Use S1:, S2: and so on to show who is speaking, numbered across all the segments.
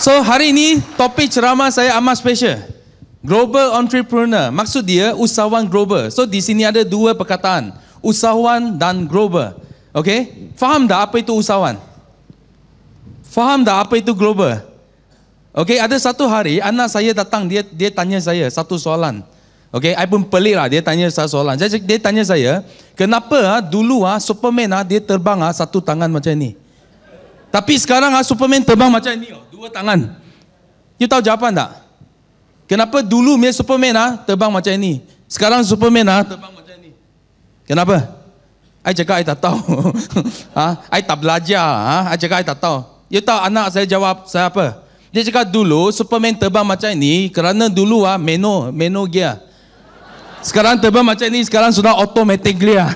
S1: So hari ini topik ceramah saya amat special. Global entrepreneur. Maksud dia usahawan global. So di sini ada dua perkataan. Usahawan dan global. Okay? Faham dah apa itu usahawan? Faham dah apa itu global? Okay, ada satu hari anak saya datang, dia dia tanya saya satu soalan. Okay, saya pun pelik lah dia tanya saya soalan. Jadi dia tanya saya, kenapa ah, dulu ah Superman ah dia terbang ah satu tangan macam ni? Tapi sekarang ah Superman terbang macam ni. Oh dua tangan. You tahu jawapan tak? Kenapa dulu punya Superman ah terbang macam ini? Sekarang Superman ah terbang macam ini. Kenapa? Ai cakap ai tak tahu. ah, ha? ai tak belajar ah. Ai cakap ai tak tahu. You tahu anak saya jawab saya apa? Dia cakap dulu Superman terbang macam ini kerana dulu ah meno meno gear. Sekarang terbang macam ini sekarang sudah automatic gear.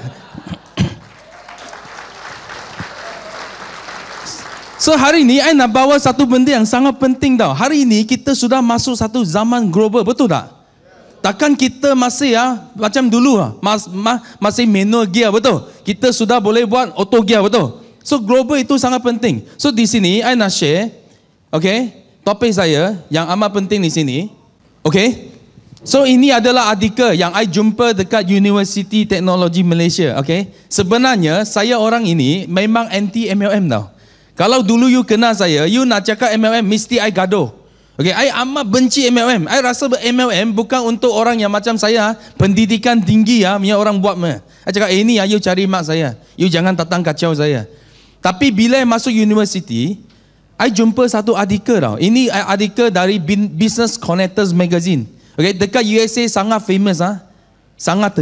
S1: So hari ini saya nak bawa satu benda yang sangat penting tau. Hari ini kita sudah masuk satu zaman global, betul tak? Takkan kita masih ya macam dulu ah, mas, mas, masih manual gear betul? Kita sudah boleh buat auto gear betul? So global itu sangat penting. So di sini saya nak share okay, topik saya yang amat penting di sini. Okay? So ini adalah artikel yang saya jumpa dekat University Teknologi Malaysia. Okay? Sebenarnya saya orang ini memang anti MLM tau. Kalau dulu you kenal saya, you nak cakap MLM, mesti I gaduh. Okay, I amat benci MLM. I rasa MLM bukan untuk orang yang macam saya, ah, pendidikan tinggi ya, punya orang buat. Me. I cakap, eh, ini ya, ah, you cari mak saya. You jangan datang kacau saya. Tapi bila I masuk universiti, I jumpa satu artikel tau. Ini artikel dari Business Connectors Magazine. Okay, dekat USA sangat famous. Ha? Sangat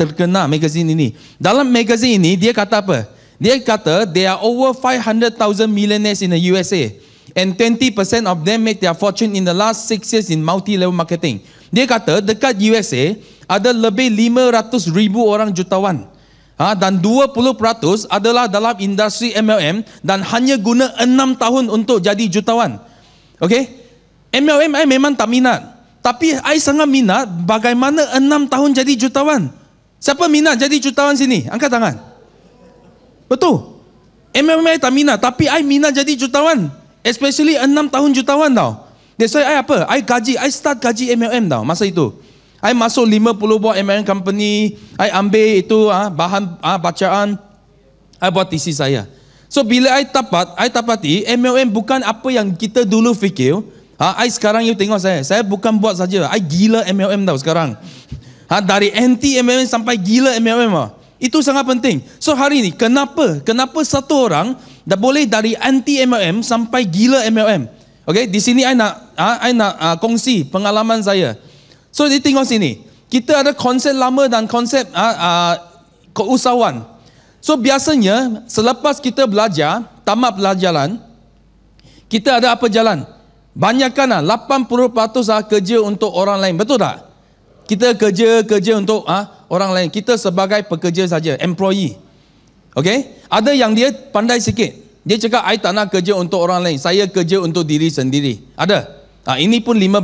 S1: terkena magazine ini. Dalam magazine ini, dia kata apa? Dia kata there are over 500,000 millionaires in the USA and 20% of them make their fortune in the last 6 years in multi-level marketing. Dia kata dekat USA ada lebih 500 ribu orang jutawan. Ha, dan 20% adalah dalam industri MLM dan hanya guna 6 tahun untuk jadi jutawan. Okay? MLM I memang tak minat. Tapi saya sangat minat bagaimana 6 tahun jadi jutawan. Siapa minat jadi jutawan sini? Angkat tangan. Betul. MLM I tak minat. Tapi I minat jadi jutawan. Especially enam tahun jutawan tau. That's why I apa? I gaji. I start gaji MLM tau masa itu. I masuk lima puluh buah MLM company. I ambil itu ha, bahan ha, bacaan. I buat TC saya. So bila I dapat, I dapati MLM bukan apa yang kita dulu fikir. Ha, I sekarang you tengok saya. Saya bukan buat saja. I gila MLM tau sekarang. Ha, dari anti MLM sampai gila MLM tau. Ha. Itu sangat penting. So hari ini, kenapa? Kenapa satu orang dah boleh dari anti-MLM sampai gila MLM? Okay, di sini saya nak, saya ah, nak ah, kongsi pengalaman saya. So, di tengok sini. Kita ada konsep lama dan konsep uh, keusahawan. So, biasanya selepas kita belajar, tamat pelajaran, kita ada apa jalan? Banyakkan lah, 80% lah kerja untuk orang lain. Betul tak? Kita kerja, kerja untuk... ah orang lain. Kita sebagai pekerja saja, employee. Okay? Ada yang dia pandai sikit. Dia cakap, saya tak nak kerja untuk orang lain. Saya kerja untuk diri sendiri. Ada. Ha, ini pun 15%.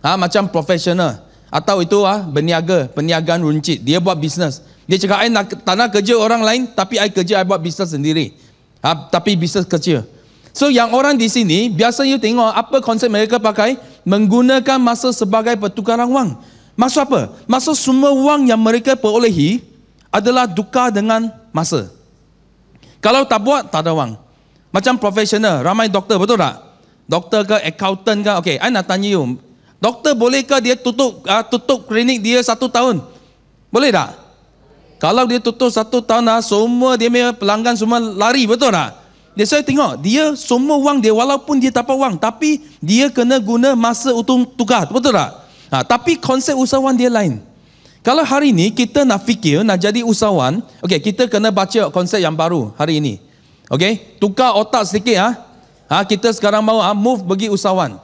S1: Ha, macam profesional. Atau itu ha, berniaga, perniagaan runcit. Dia buat bisnes. Dia cakap, saya tak nak kerja orang lain, tapi saya kerja, saya buat bisnes sendiri. Ha, tapi bisnes kecil. So yang orang di sini, biasanya tengok apa konsep mereka pakai, menggunakan masa sebagai pertukaran wang. Maksud apa? Maksud semua wang yang mereka perolehi adalah duka dengan masa. Kalau tak buat, tak ada wang. Macam profesional, ramai doktor, betul tak? Doktor ke accountant ke? Okay, saya nak tanya you. Doktor bolehkah dia tutup uh, tutup klinik dia satu tahun? Boleh tak? Kalau dia tutup satu tahun lah, semua dia punya pelanggan semua lari, betul tak? Dia saya tengok, dia semua wang dia, walaupun dia tak dapat wang, tapi dia kena guna masa untuk tukar, betul tak? Ha, tapi konsep usahawan dia lain. Kalau hari ini kita nak fikir nak jadi usahawan, okay kita kena baca konsep yang baru hari ini. okay tukar otak sikit ah. Ha. ha kita sekarang mau ha, move bagi usahawan.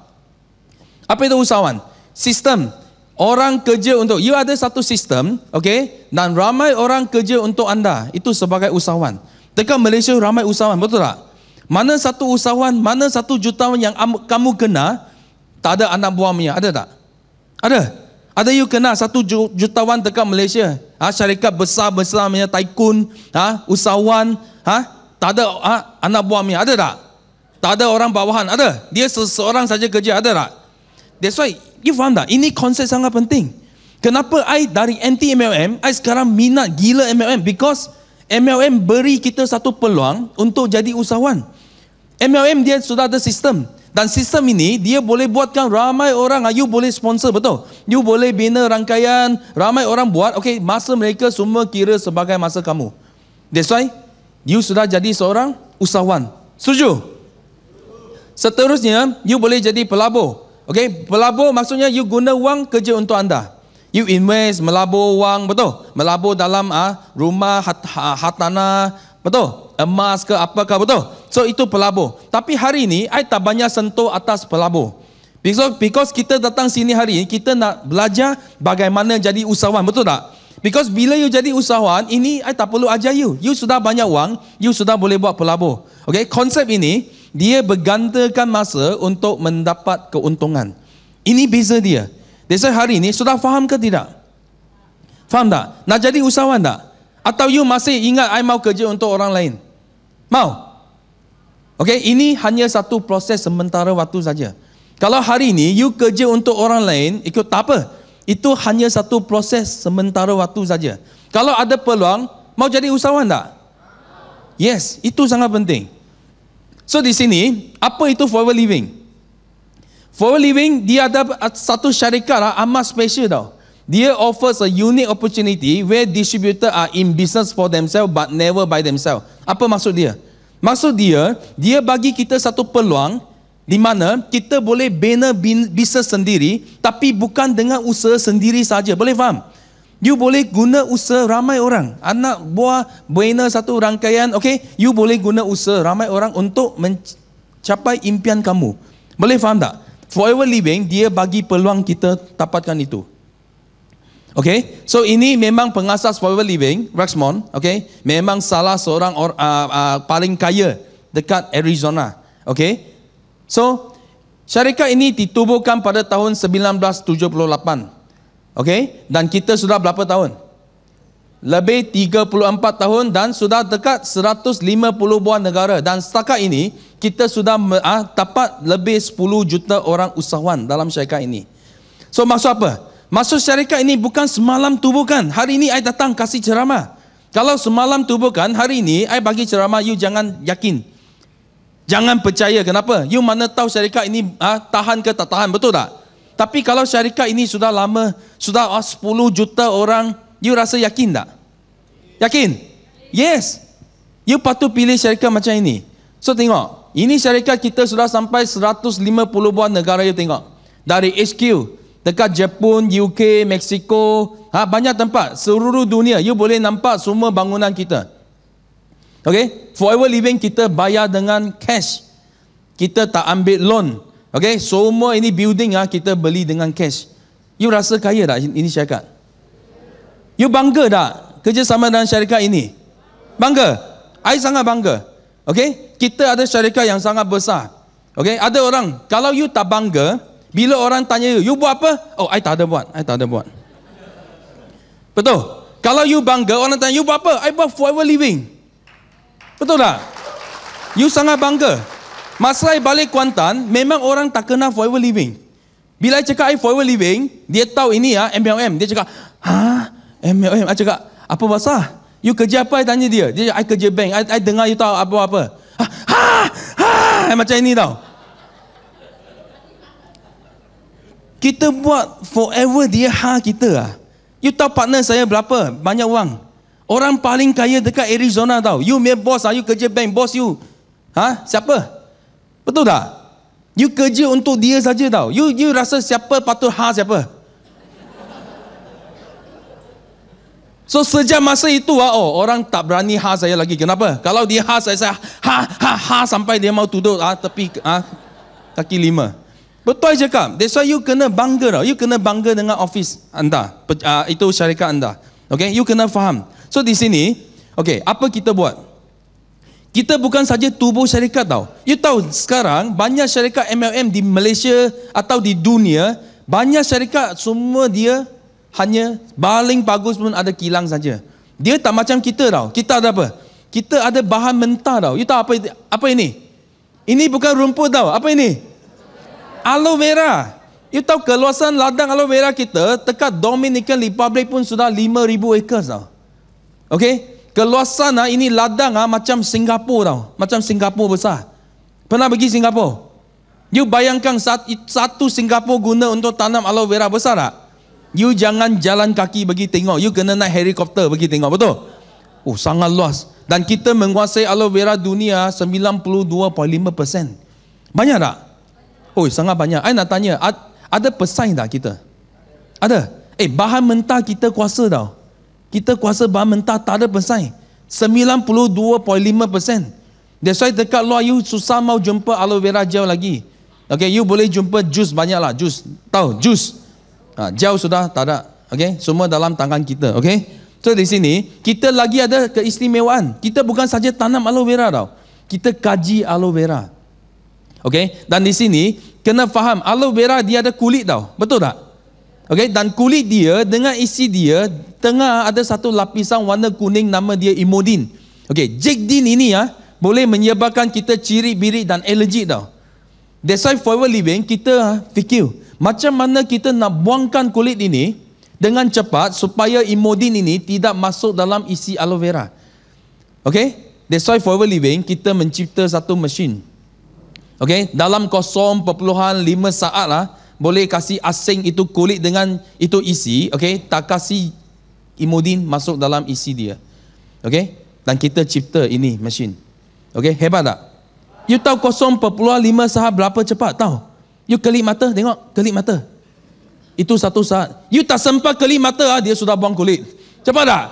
S1: Apa itu usahawan? Sistem orang kerja untuk you ada satu sistem, okay dan ramai orang kerja untuk anda. Itu sebagai usahawan. Teka Malaysia ramai usahawan, betul tak? Mana satu usahawan, mana satu jutawan yang kamu kena tak ada anak buahnya, ada tak? Ada. Ada you kenal satu jutawan dekat Malaysia. Ha? Syarikat besar-besar punya tycoon, ha? usahawan. Ha? Tak ada ha? anak buah ni. Ada tak? Tak ada orang bawahan. Ada. Dia seseorang saja kerja. Ada tak? That's why, you faham tak? Ini konsep sangat penting. Kenapa I dari anti MLM, I sekarang minat gila MLM because MLM beri kita satu peluang untuk jadi usahawan. MLM dia sudah ada sistem. Dan sistem ini dia boleh buatkan ramai orang. Ah, you boleh sponsor betul. You boleh bina rangkaian. Ramai orang buat. Okay masa mereka semua kira sebagai masa kamu. That's why you sudah jadi seorang usahawan. Setuju? Seterusnya you boleh jadi pelabur. Okay pelabur maksudnya you guna wang kerja untuk anda. You invest melabur wang betul. Melabur dalam ah, rumah, hartanah, hat, ah, Betul? Emas ke apa ke betul? So itu pelabur. Tapi hari ini, saya tak banyak sentuh atas pelabur. Because, because kita datang sini hari ini, kita nak belajar bagaimana jadi usahawan. Betul tak? Because bila you jadi usahawan, ini saya tak perlu ajar you. You sudah banyak wang, you sudah boleh buat pelabur. Okay, konsep ini, dia bergantikan masa untuk mendapat keuntungan. Ini beza dia. Desa hari ini, sudah faham ke tidak? Faham tak? Nak jadi usahawan tak? Atau you masih ingat I mau kerja untuk orang lain? Mau? Okay, ini hanya satu proses sementara waktu saja. Kalau hari ini you kerja untuk orang lain, ikut tak apa. Itu hanya satu proses sementara waktu saja. Kalau ada peluang, mau jadi usahawan tak? Yes, itu sangat penting. So di sini, apa itu Forever living? Forever living, dia ada satu syarikat lah, amat special tau dia offers a unique opportunity where distributor are in business for themselves but never by themselves. Apa maksud dia? Maksud dia, dia bagi kita satu peluang di mana kita boleh bina bisnes sendiri tapi bukan dengan usaha sendiri saja. Boleh faham? You boleh guna usaha ramai orang. Anak buah bina satu rangkaian, okay? You boleh guna usaha ramai orang untuk mencapai impian kamu. Boleh faham tak? Forever Living, dia bagi peluang kita dapatkan itu. Okay, so ini memang pengasas Forever Living, Rexmon. Okay, memang salah seorang or, uh, uh, paling kaya dekat Arizona. Okay, so syarikat ini ditubuhkan pada tahun 1978. Okay, dan kita sudah berapa tahun? Lebih 34 tahun dan sudah dekat 150 buah negara. Dan setakat ini, kita sudah uh, dapat lebih 10 juta orang usahawan dalam syarikat ini. So, maksud apa? Apa? Masuk syarikat ini bukan semalam tubuhkan. Hari ini saya datang kasih ceramah. Kalau semalam tubuhkan, hari ini saya bagi ceramah, you jangan yakin. Jangan percaya. Kenapa? You mana tahu syarikat ini ha, tahan ke tak tahan. Betul tak? Tapi kalau syarikat ini sudah lama, sudah oh, ah, 10 juta orang, you rasa yakin tak? Yakin? Yes. You patut pilih syarikat macam ini. So tengok, ini syarikat kita sudah sampai 150 buah negara you tengok. Dari HQ, dekat Jepun, UK, Mexico, ha, banyak tempat seluruh dunia. You boleh nampak semua bangunan kita. Okay, forever living kita bayar dengan cash. Kita tak ambil loan. Okay, semua ini building ah ha, kita beli dengan cash. You rasa kaya tak ini syarikat? You bangga tak kerjasama dengan syarikat ini? Bangga. I sangat bangga. Okay, kita ada syarikat yang sangat besar. Okay, ada orang kalau you tak bangga, bila orang tanya you, you buat apa? Oh, I tak ada buat. I tak ada buat. Betul? Kalau you bangga, orang tanya you buat apa? I buat forever living. Betul tak? You sangat bangga. Masalah balik Kuantan, memang orang tak kenal forever living. Bila I cakap I forever living, dia tahu ini ya, ah, MLM. Dia cakap, ha? MLM? I cakap, apa bahasa? You kerja apa? I tanya dia. Dia cakap, I kerja bank. I, I dengar you tahu apa-apa. Ha? Ha? Ha? Macam ini tau. Kita buat forever dia ha kita lah. You tahu partner saya berapa? Banyak wang. Orang paling kaya dekat Arizona tau. You punya boss lah. You kerja bank. Boss you. Ha? Siapa? Betul tak? You kerja untuk dia saja tau. You you rasa siapa patut ha siapa? So sejak masa itu ah, oh, orang tak berani ha saya lagi. Kenapa? Kalau dia ha saya, saya ha, ha, ha sampai dia mau tuduh ah, tepi ah, kaki lima. Betul cakap. That's why you kena bangga. You kena bangga dengan office anda. Uh, itu syarikat anda. Okay? You kena faham. So di sini, okay, apa kita buat? Kita bukan saja tubuh syarikat tau. You tahu sekarang banyak syarikat MLM di Malaysia atau di dunia, banyak syarikat semua dia hanya baling bagus pun ada kilang saja. Dia tak macam kita tau. Kita ada apa? Kita ada bahan mentah tau. You tahu apa apa ini? Ini bukan rumput tau. Apa ini? aloe vera. You tahu keluasan ladang aloe vera kita dekat Dominican Republic pun sudah 5,000 acres tau. Okay? Keluasan ha, ini ladang ha, macam Singapura tau. Macam Singapura besar. Pernah pergi Singapura? You bayangkan satu Singapura guna untuk tanam aloe vera besar tak? You jangan jalan kaki pergi tengok. You kena naik helikopter pergi tengok. Betul? Oh, sangat luas. Dan kita menguasai aloe vera dunia 92.5%. Banyak tak? Oh, sangat banyak. Saya nak tanya, ada pesan tak kita? Ada. Eh, bahan mentah kita kuasa tau. Kita kuasa bahan mentah, tak ada pesaing. 92.5%. That's why dekat luar you susah mau jumpa aloe vera gel lagi. Okay, you boleh jumpa jus banyak lah. Jus. Tahu, jus. Ha, gel sudah tak ada. Okay, semua dalam tangan kita. Okay. So di sini, kita lagi ada keistimewaan. Kita bukan saja tanam aloe vera tau. Kita kaji aloe vera. Okay? Dan di sini, kena faham aloe vera dia ada kulit tau. Betul tak? Okay? Dan kulit dia dengan isi dia, tengah ada satu lapisan warna kuning nama dia imodin. Okay, jigdin ini ya, boleh menyebabkan kita ciri birik dan allergic tau. That's why forever living, kita ha, fikir, macam mana kita nak buangkan kulit ini dengan cepat supaya imodin ini tidak masuk dalam isi aloe vera. Okay? That's why forever living, kita mencipta satu machine. Okay, dalam kosong perpuluhan lima saat lah boleh kasih asing itu kulit dengan itu isi, Okay, tak kasih imodin masuk dalam isi dia. Okay, Dan kita cipta ini mesin. Okay, hebat tak? You tahu kosong perpuluhan lima saat berapa cepat tahu? You kelip mata, tengok kelip mata. Itu satu saat. You tak sempat kelip mata, ah, dia sudah buang kulit. Cepat tak?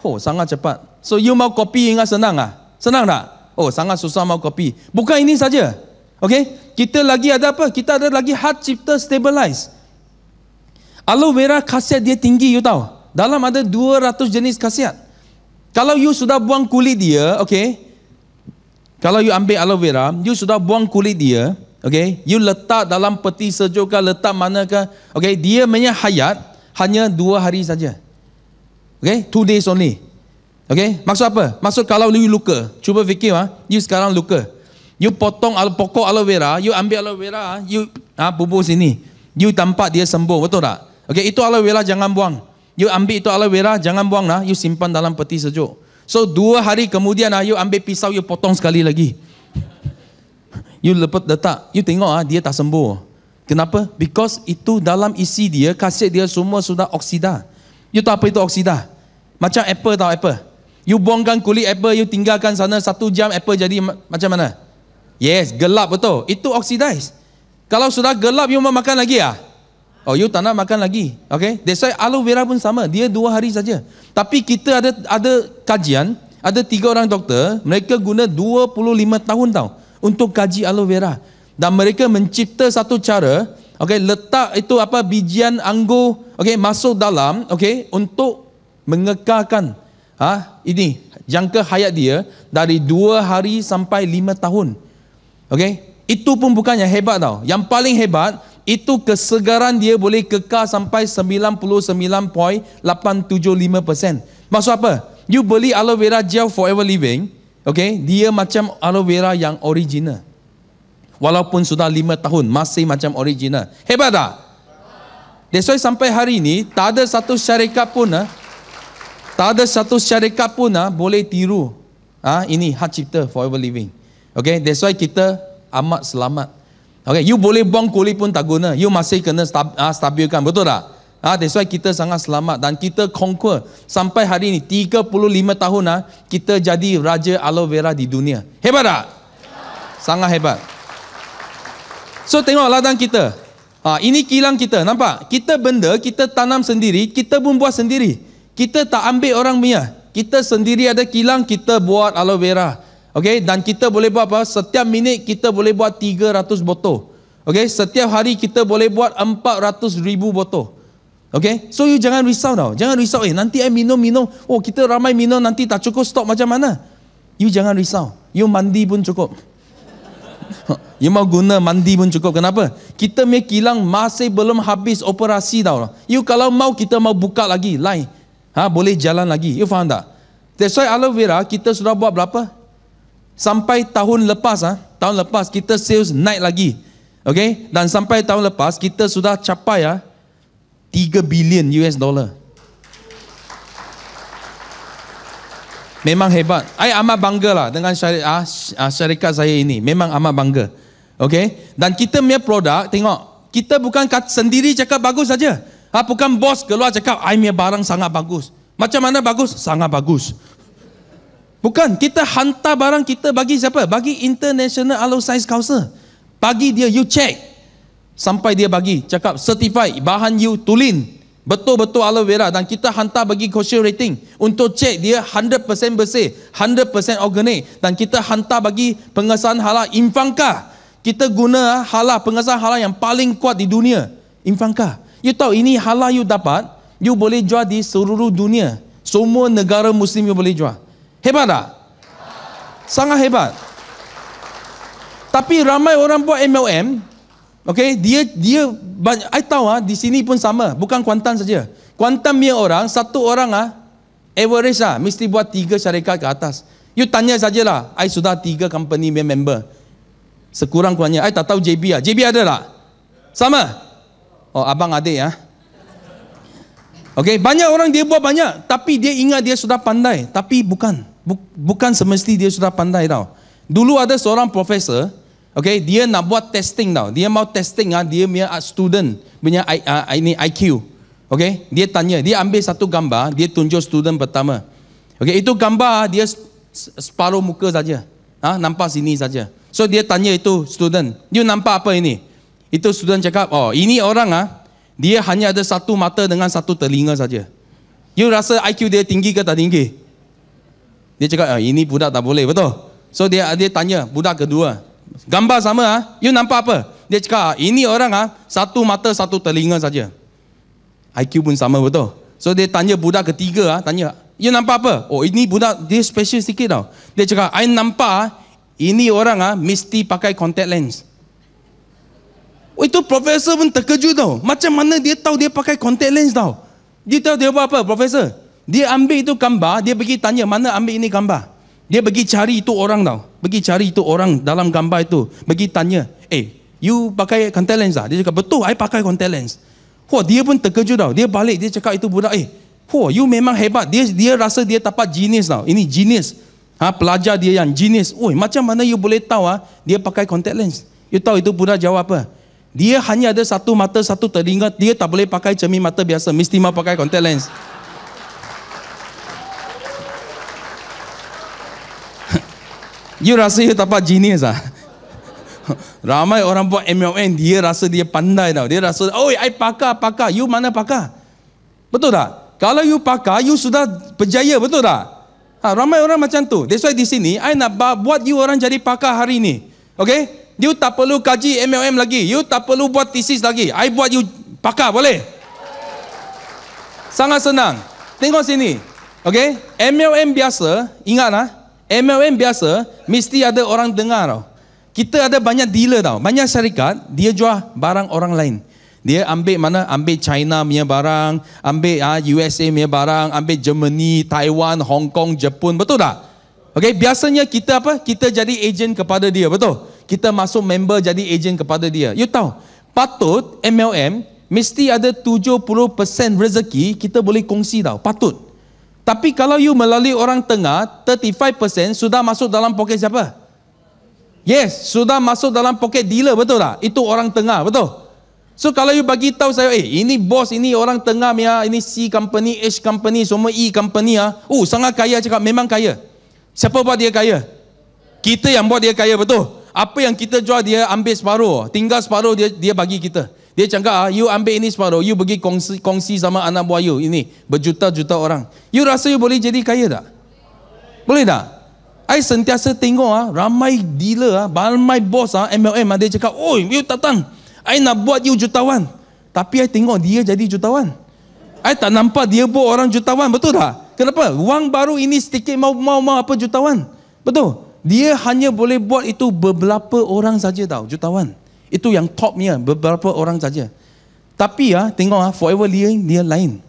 S1: Oh, sangat cepat. So, you mau kopi ingat senang ah? Senang tak? Oh, sangat susah mau kopi. Bukan ini saja. okay? Kita lagi ada apa? Kita ada lagi hard chapter stabilize. Aloe vera khasiat dia tinggi you tahu. Dalam ada 200 jenis khasiat. Kalau you sudah buang kulit dia, okay? Kalau you ambil aloe vera, you sudah buang kulit dia, okay? You letak dalam peti sejuk ke letak manakah? okay? dia punya hayat hanya 2 hari saja. okay? 2 days only. Okay, maksud apa? Maksud kalau you luka. Cuba fikir, lah. you sekarang luka. You potong al pokok aloe vera, you ambil aloe vera, ah, you ha, bubur sini. You tampak dia sembuh, betul tak? Okay, itu aloe vera jangan buang. You ambil itu aloe vera, jangan buang lah. You simpan dalam peti sejuk. So, dua hari kemudian lah, you ambil pisau, you potong sekali lagi. You lepet letak. You tengok ah dia tak sembuh. Kenapa? Because itu dalam isi dia, kasih dia semua sudah oksida. You tahu apa itu oksida? Macam apple tau apple. You buangkan kulit apple, you tinggalkan sana satu jam, apple jadi macam mana? Yes, gelap betul. Itu oxidize. Kalau sudah gelap, you mau makan lagi ya? Ah? Oh, you tak nak makan lagi. Okay? That's why aloe vera pun sama. Dia dua hari saja. Tapi kita ada ada kajian, ada tiga orang doktor, mereka guna 25 tahun tau untuk kaji aloe vera. Dan mereka mencipta satu cara, okay, letak itu apa bijian anggur okay, masuk dalam okay, untuk mengekalkan ha, ini jangka hayat dia dari dua hari sampai lima tahun. okay? itu pun bukan yang hebat tau. Yang paling hebat itu kesegaran dia boleh kekal sampai 99.875%. Maksud apa? You beli aloe vera gel forever living, okay? dia macam aloe vera yang original. Walaupun sudah lima tahun, masih macam original. Hebat tak? That's why sampai hari ini, tak ada satu syarikat pun, ha, tak ada satu syarikat pun ha, boleh tiru Ah ini hak cipta forever living okay, that's why kita amat selamat okay, you boleh buang kulit pun tak guna you masih kena stab, ah stabilkan betul tak? Ah, that's why kita sangat selamat dan kita conquer sampai hari ini 35 tahun ah kita jadi raja aloe vera di dunia hebat tak? sangat hebat so tengok ladang kita Ah ini kilang kita nampak? kita benda kita tanam sendiri kita pun buat sendiri kita tak ambil orang punya kita sendiri ada kilang kita buat aloe vera okay? dan kita boleh buat apa setiap minit kita boleh buat 300 botol okay? setiap hari kita boleh buat 400 ribu botol okay? so you jangan risau tau jangan risau eh nanti I minum minum oh kita ramai minum nanti tak cukup stok macam mana you jangan risau you mandi pun cukup You mau guna mandi pun cukup. Kenapa? Kita punya kilang masih belum habis operasi tau. You kalau mau kita mau buka lagi line. Ha, boleh jalan lagi. You faham tak? That's why aloe vera kita sudah buat berapa? Sampai tahun lepas, ha? tahun lepas kita sales naik lagi. Okay? Dan sampai tahun lepas kita sudah capai ya ha? 3 bilion US dollar. Memang hebat. Saya amat bangga lah dengan ah, ah, syarikat saya ini. Memang amat bangga. Okay? Dan kita punya produk, tengok. Kita bukan sendiri cakap bagus saja. Ha, bukan bos keluar cakap, I punya barang sangat bagus. Macam mana bagus? Sangat bagus. Bukan, kita hantar barang kita bagi siapa? Bagi International Alu Science Council. Bagi dia, you check. Sampai dia bagi, cakap certify bahan you tulin. Betul-betul aloe vera dan kita hantar bagi kosher rating untuk cek dia 100% bersih, 100% organik dan kita hantar bagi pengesahan halal Infangka. Kita guna ah, halal, pengesahan halal yang paling kuat di dunia. Infangka. You tahu ini halal you dapat, you boleh jual di seluruh dunia. Semua negara muslim you boleh jual. Hebat tak? Sangat hebat. Tapi ramai orang buat MLM, okay, dia dia banyak, I tahu ah, di sini pun sama, bukan Kuantan saja. Kuantan punya orang, satu orang ah, average ah, mesti buat tiga syarikat ke atas. You tanya sajalah, I sudah tiga company member. Sekurang-kurangnya, I tak tahu JB lah. JB ada tak? Sama? Oh, abang adik ya. Ah. okay banyak orang dia buat banyak tapi dia ingat dia sudah pandai, tapi bukan. Bukan semesti dia sudah pandai tau. Dulu ada seorang profesor, okay dia nak buat testing tau. Dia mau testing ah dia punya ah, student punya ah, ini IQ. okay dia tanya, dia ambil satu gambar, dia tunjuk student pertama. okay itu gambar dia separuh muka saja. Ha, nampak sini saja. So dia tanya itu student, you nampak apa ini? itu student cakap, oh ini orang ah dia hanya ada satu mata dengan satu telinga saja. You rasa IQ dia tinggi ke tak tinggi? Dia cakap, oh, ini budak tak boleh, betul? So dia dia tanya budak kedua, gambar sama ah, you nampak apa? Dia cakap, oh, ini orang ah satu mata satu telinga saja. IQ pun sama betul. So dia tanya budak ketiga ah, tanya, you nampak apa? Oh ini budak dia special sikit tau. Dia cakap, I nampak ah, ini orang ah mesti pakai contact lens. Oh, itu profesor pun terkejut tau. Macam mana dia tahu dia pakai contact lens tau. Dia tahu dia buat apa, profesor? Dia ambil itu gambar, dia pergi tanya mana ambil ini gambar. Dia pergi cari itu orang tau. Pergi cari itu orang dalam gambar itu. Pergi tanya, eh, you pakai contact lens tak? Ah? Dia cakap, betul, I pakai contact lens. Wah, dia pun terkejut tau. Dia balik, dia cakap itu budak, eh, wah, you memang hebat. Dia dia rasa dia dapat genius tau. Ini genius. Ha, pelajar dia yang genius. Oi, macam mana you boleh tahu ah, dia pakai contact lens? You tahu itu budak jawab apa? Dia hanya ada satu mata, satu telinga. Dia tak boleh pakai cermin mata biasa. Mesti mahu pakai contact lens. you rasa you dapat genius lah. Ramai orang buat MLM, dia rasa dia pandai tau. Dia rasa, oh, I pakar, pakar. You mana pakar? Betul tak? Kalau you pakar, you sudah berjaya, betul tak? Ha, ramai orang macam tu. That's why di sini, I nak buat you orang jadi pakar hari ni. Okay? You tak perlu kaji MLM lagi. You tak perlu buat thesis lagi. I buat you pakar, boleh? Sangat senang. Tengok sini. Okay? MLM biasa, ingat lah. MLM biasa, mesti ada orang dengar tau. Kita ada banyak dealer tau. Banyak syarikat, dia jual barang orang lain. Dia ambil mana? Ambil China punya barang, ambil ah, USA punya barang, ambil Germany, Taiwan, Hong Kong, Jepun. Betul tak? Okay, biasanya kita apa? Kita jadi agent kepada dia, betul? kita masuk member jadi agent kepada dia. You tahu, patut MLM mesti ada 70% rezeki kita boleh kongsi tau, patut. Tapi kalau you melalui orang tengah, 35% sudah masuk dalam poket siapa? Yes, sudah masuk dalam poket dealer, betul tak? Itu orang tengah, betul? So kalau you bagi tahu saya, eh ini bos, ini orang tengah, mia, ini C company, H company, semua E company, ah, uh, sangat kaya cakap, memang kaya. Siapa buat dia kaya? Kita yang buat dia kaya, betul? apa yang kita jual dia ambil separuh tinggal separuh dia dia bagi kita dia cakap ah, you ambil ini separuh you pergi kongsi, kongsi sama anak buah you ini berjuta-juta orang you rasa you boleh jadi kaya tak? boleh tak? I sentiasa tengok ah, ramai dealer ah, ramai bos ah, MLM ah, dia cakap oi you datang I nak buat you jutawan tapi I tengok dia jadi jutawan I tak nampak dia buat orang jutawan betul tak? kenapa? wang baru ini sedikit mau mau mau apa jutawan betul? Dia hanya boleh buat itu beberapa orang saja tau, jutawan. Itu yang topnya, beberapa orang saja. Tapi ya, tengok ah, forever dia dia lain.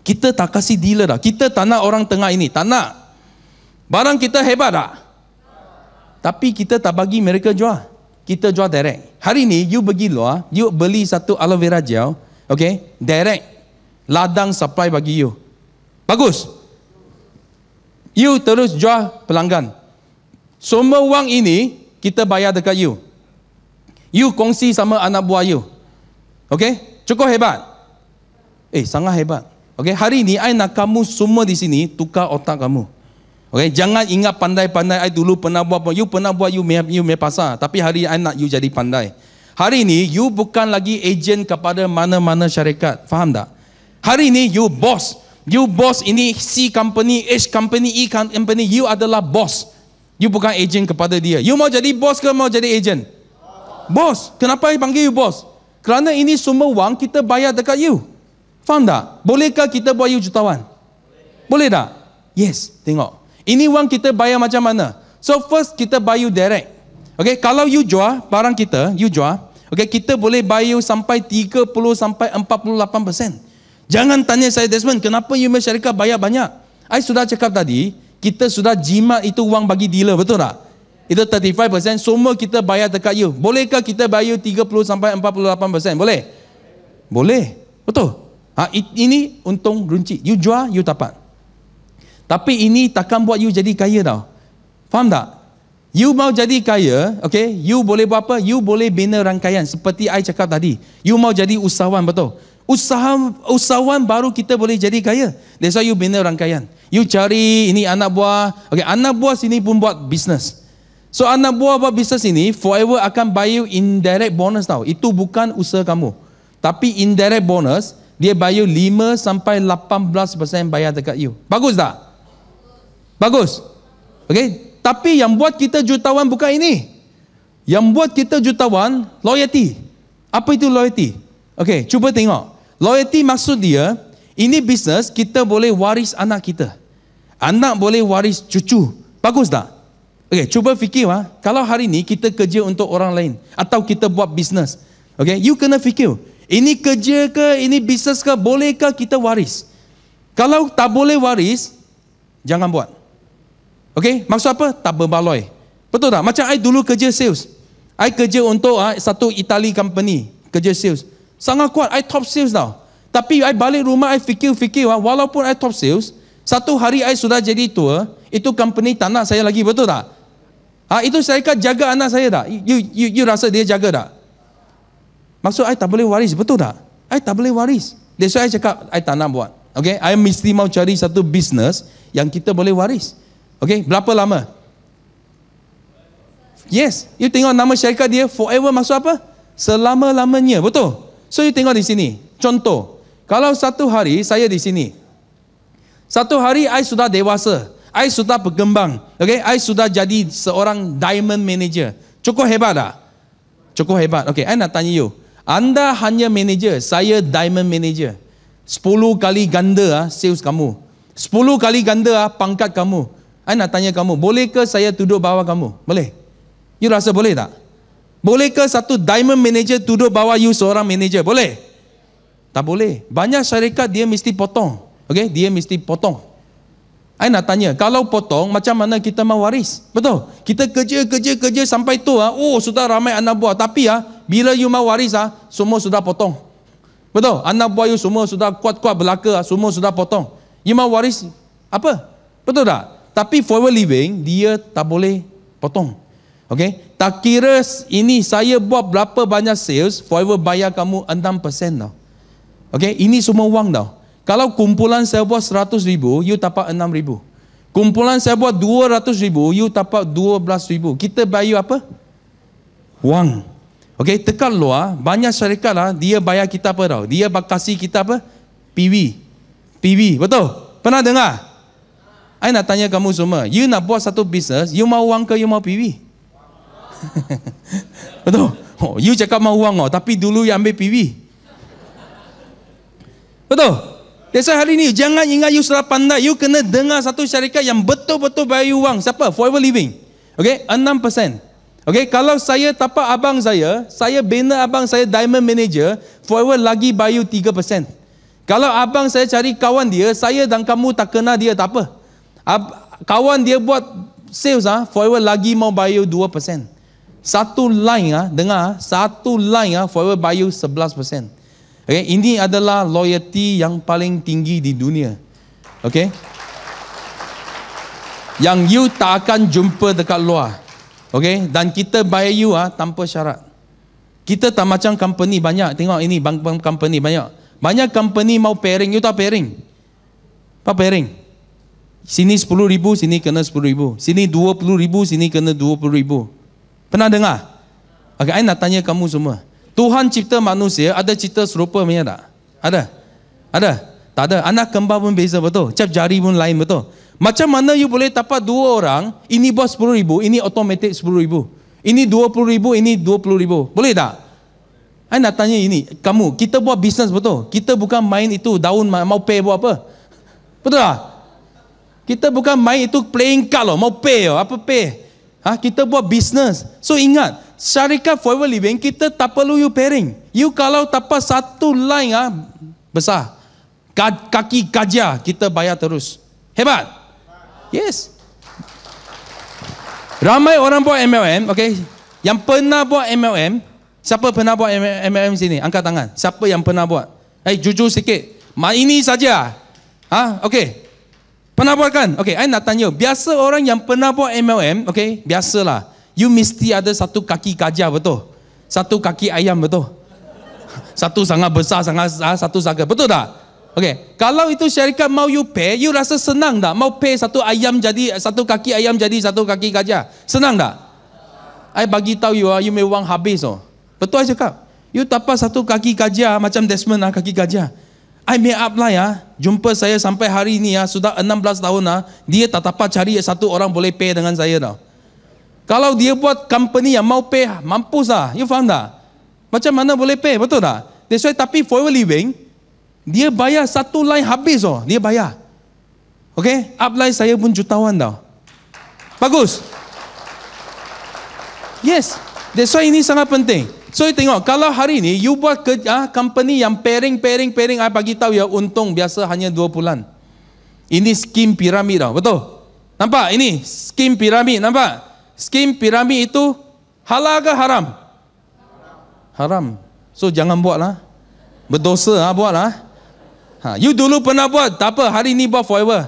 S1: Kita tak kasih dealer dah. Kita tak nak orang tengah ini, tak nak. Barang kita hebat tak? Tapi kita tak bagi mereka jual. Kita jual direct. Hari ini you pergi luar, you beli satu aloe vera gel, okay, direct. Ladang supply bagi you. Bagus. You terus jual pelanggan. Semua wang ini kita bayar dekat you. You kongsi sama anak buah you. Okay? Cukup hebat. Eh, sangat hebat. Okay, hari ini I nak kamu semua di sini tukar otak kamu. Okay, jangan ingat pandai-pandai I dulu pernah buat apa. You pernah buat, you meh you meh pasar. Tapi hari ini I nak you jadi pandai. Hari ini, you bukan lagi agent kepada mana-mana syarikat. Faham tak? Hari ini, you boss. You boss ini C company, H company, E company. You adalah boss. You bukan agent kepada dia. You mau jadi bos ke mau jadi agent? Bos. Kenapa dia panggil you bos? Kerana ini semua wang kita bayar dekat you. Faham tak? Bolehkah kita buat you jutawan? Boleh tak? Yes. Tengok. Ini wang kita bayar macam mana? So first kita buy you direct. Okay, kalau you jual barang kita, you jual. Okay, kita boleh buy you sampai 30 sampai 48%. Jangan tanya saya Desmond, kenapa you punya syarikat bayar banyak? I sudah cakap tadi, kita sudah jima itu wang bagi dealer, betul tak? Itu 35%, semua kita bayar dekat you. Bolehkah kita bayar 30 sampai 48%? Boleh? Boleh. Betul? Ha, ini untung runcit. You jual, you dapat. Tapi ini takkan buat you jadi kaya tau. Faham tak? You mau jadi kaya, okay? you boleh buat apa? You boleh bina rangkaian seperti I cakap tadi. You mau jadi usahawan, betul? usaha usahawan baru kita boleh jadi kaya. That's why you bina rangkaian. You cari ini anak buah. Okay, anak buah sini pun buat bisnes. So anak buah buat bisnes ini forever akan bayar indirect bonus tau. Itu bukan usaha kamu. Tapi indirect bonus dia buy you 5 sampai 18% bayar dekat you. Bagus tak? Bagus. Okay. Tapi yang buat kita jutawan bukan ini. Yang buat kita jutawan loyalty. Apa itu loyalty? Okay, cuba tengok. Loyalty maksud dia, ini bisnes kita boleh waris anak kita. Anak boleh waris cucu. Bagus tak? Okey, cuba fikir lah. Kalau hari ini kita kerja untuk orang lain atau kita buat bisnes. Okey, you kena fikir. Ini kerja ke, ini bisnes ke, bolehkah kita waris? Kalau tak boleh waris, jangan buat. Okey, maksud apa? Tak berbaloi. Betul tak? Macam saya dulu kerja sales. saya kerja untuk uh, satu Italy company. Kerja sales. Sangat kuat. I top sales tau. Tapi I balik rumah, I fikir-fikir. Walaupun I top sales, satu hari I sudah jadi tua, itu company tak nak saya lagi, betul tak? Ha, itu syarikat jaga anak saya tak? You, you, you rasa dia jaga tak? Maksud I tak boleh waris, betul tak? I tak boleh waris. That's why I cakap, I tak nak buat. Okay, I mesti mau cari satu business yang kita boleh waris. Okay, berapa lama? Yes, you tengok nama syarikat dia forever maksud apa? Selama-lamanya, betul? So you tengok di sini, contoh, kalau satu hari saya di sini, satu hari I sudah dewasa, I sudah berkembang, okay? I sudah jadi seorang diamond manager. Cukup hebat tak? Cukup hebat. Okay, I nak tanya you. Anda hanya manager, saya diamond manager. 10 kali ganda ah, sales kamu. 10 kali ganda ah, pangkat kamu. I nak tanya kamu, boleh ke saya duduk bawah kamu? Boleh? You rasa boleh tak? Boleh ke satu diamond manager tuduh bawa you seorang manager? Boleh? Tak boleh. Banyak syarikat dia mesti potong. Okey, dia mesti potong. Saya nak tanya, kalau potong, macam mana kita mahu waris? Betul? Kita kerja, kerja, kerja sampai tua, ah, oh, sudah ramai anak buah. Tapi ya, bila you mahu waris, ha, semua sudah potong. Betul? Anak buah you semua sudah kuat-kuat belaka, ha, semua sudah potong. You mahu waris, apa? Betul tak? Tapi forward living, dia tak boleh potong. Okay. Tak kira ini saya buat berapa banyak sales, forever bayar kamu 6% tau. Okay. Ini semua wang tau. Kalau kumpulan saya buat 100 ribu, you tapak 6 ribu. Kumpulan saya buat 200 ribu, you dapat 12 ribu. Kita bayar apa? Wang. Okay. tekan luar, banyak syarikat lah, dia bayar kita apa tau. Dia kasih kita apa? PV. PV, betul? Pernah dengar? Saya nak tanya kamu semua, you nak buat satu bisnes, you mau wang ke you mau PV? PV. Betul? Oh, you cakap mau uang oh, tapi dulu yang ambil PV. Betul? Desa hari ini jangan ingat you sudah pandai. You kena dengar satu syarikat yang betul-betul bayar uang. Siapa? Forever Living. Okay, 6%. Okay, kalau saya tapak abang saya, saya bina abang saya diamond manager, forever lagi bayar 3%. Kalau abang saya cari kawan dia, saya dan kamu tak kenal dia, tak apa. Ab- kawan dia buat sales, ha? forever lagi mau bayar 2%. Satu line ah, dengar, ah, satu line ah forever buy you 11%. Okay, ini adalah loyalty yang paling tinggi di dunia. Okay? Yang you tak akan jumpa dekat luar. Okay? Dan kita buy you ah tanpa syarat. Kita tak macam company banyak. Tengok ini, bank bank company banyak. Banyak company mau pairing, you tak pairing. Apa pairing? Sini 10 ribu, sini kena 10 ribu. Sini 20 ribu, sini kena 20 ribu. Pernah dengar? Okay, saya nak tanya kamu semua. Tuhan cipta manusia, ada cipta serupa punya tak? Ada? Ada? Tak ada. Anak kembar pun beza betul. Cap jari pun lain betul. Macam mana you boleh dapat dua orang, ini bos sepuluh ribu, ini otomatik sepuluh ribu. Ini dua puluh ribu, ini dua puluh ribu. Boleh tak? Saya nak tanya ini, kamu, kita buat bisnes betul? Kita bukan main itu daun, mau pay buat apa? Betul tak? Kita bukan main itu playing card loh, mau pay loh, apa pay? Ah ha, kita buat business. So ingat, syarikat Forever Living kita tak perlu you pairing. You kalau tapas satu line ah ha, besar. Kaki gajah kita bayar terus. Hebat. Yes. Ramai orang buat MLM, okay? Yang pernah buat MLM, siapa pernah buat MLM sini? Angkat tangan. Siapa yang pernah buat? Eh, hey, jujur sikit. Ma ini saja. Ha? Okay. Pernah buat kan? Okay, I nak tanya. Biasa orang yang pernah buat MLM, okay, biasalah. You mesti ada satu kaki kaja betul? Satu kaki ayam, betul? Satu sangat besar, sangat ah, satu sangat. Betul tak? Okay, kalau itu syarikat mau you pay, you rasa senang tak? Mau pay satu ayam jadi, satu kaki ayam jadi satu kaki kaja, Senang tak? I bagi tahu you, ah, you may want habis. Oh. Betul saya cakap. You tapas satu kaki kaja macam Desmond lah, kaki gajah. I meet up lah ya. Jumpa saya sampai hari ini ya. Sudah 16 tahun lah. Dia tak dapat cari satu orang boleh pay dengan saya dah. Kalau dia buat company yang mau pay, mampus lah. You faham tak? Macam mana boleh pay, betul tak? That's why, tapi forward living, dia bayar satu line habis oh. Dia bayar. Okay? Up Upline saya pun jutawan tau. Bagus. Yes. That's why ini sangat penting. So you tengok, kalau hari ni you buat ke, ah, company yang pairing, pairing, pairing, apa kita, tahu ya untung biasa hanya dua bulan. Ini skim piramid tau, betul? Nampak? Ini skim piramid, nampak? Skim piramid itu halal ke haram? Haram. So jangan buat lah. Berdosa lah buat lah. Ha, you dulu pernah buat, tak apa, hari ni buat forever.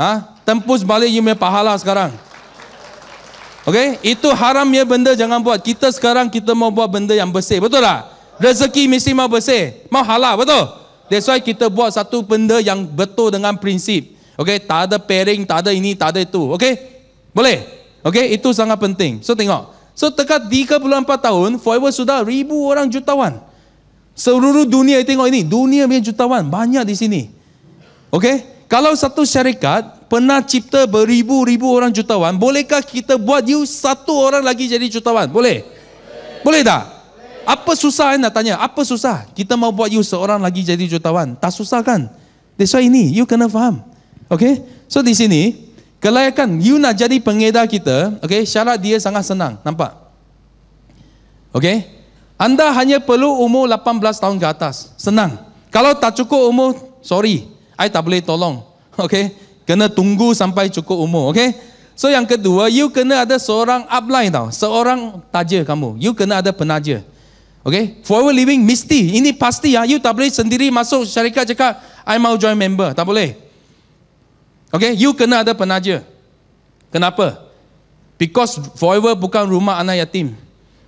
S1: Ha? Tempus balik you punya pahala sekarang. Okay, itu haramnya benda jangan buat. Kita sekarang kita mau buat benda yang bersih, betul tak? Rezeki mesti mau bersih, mau halal, betul? That's why kita buat satu benda yang betul dengan prinsip. okay. tak ada pairing, tak ada ini, tak ada itu. okay. Boleh? okay. itu sangat penting. So tengok. So dekat 34 tahun, Forever sudah ribu orang jutawan. Seluruh dunia tengok ini, dunia punya jutawan banyak di sini. okay. Kalau satu syarikat pernah cipta beribu-ribu orang jutawan, bolehkah kita buat you satu orang lagi jadi jutawan? Boleh? Boleh, boleh tak? Apa susah nak tanya? Apa susah? Kita mau buat you seorang lagi jadi jutawan. Tak susah kan? That's why ini, you kena faham. Okay? So di sini, kelayakan you nak jadi pengedar kita, okay, syarat dia sangat senang. Nampak? Okay? Anda hanya perlu umur 18 tahun ke atas. Senang. Kalau tak cukup umur, sorry. I tak boleh tolong. Okay? Kena tunggu sampai cukup umur, okay? So yang kedua, you kena ada seorang upline tau. Seorang taja kamu. You kena ada penaja. Okay? Forever living mesti. Ini pasti ya. You tak boleh sendiri masuk syarikat cakap, I mau join member. Tak boleh. Okay? You kena ada penaja. Kenapa? Because forever bukan rumah anak yatim.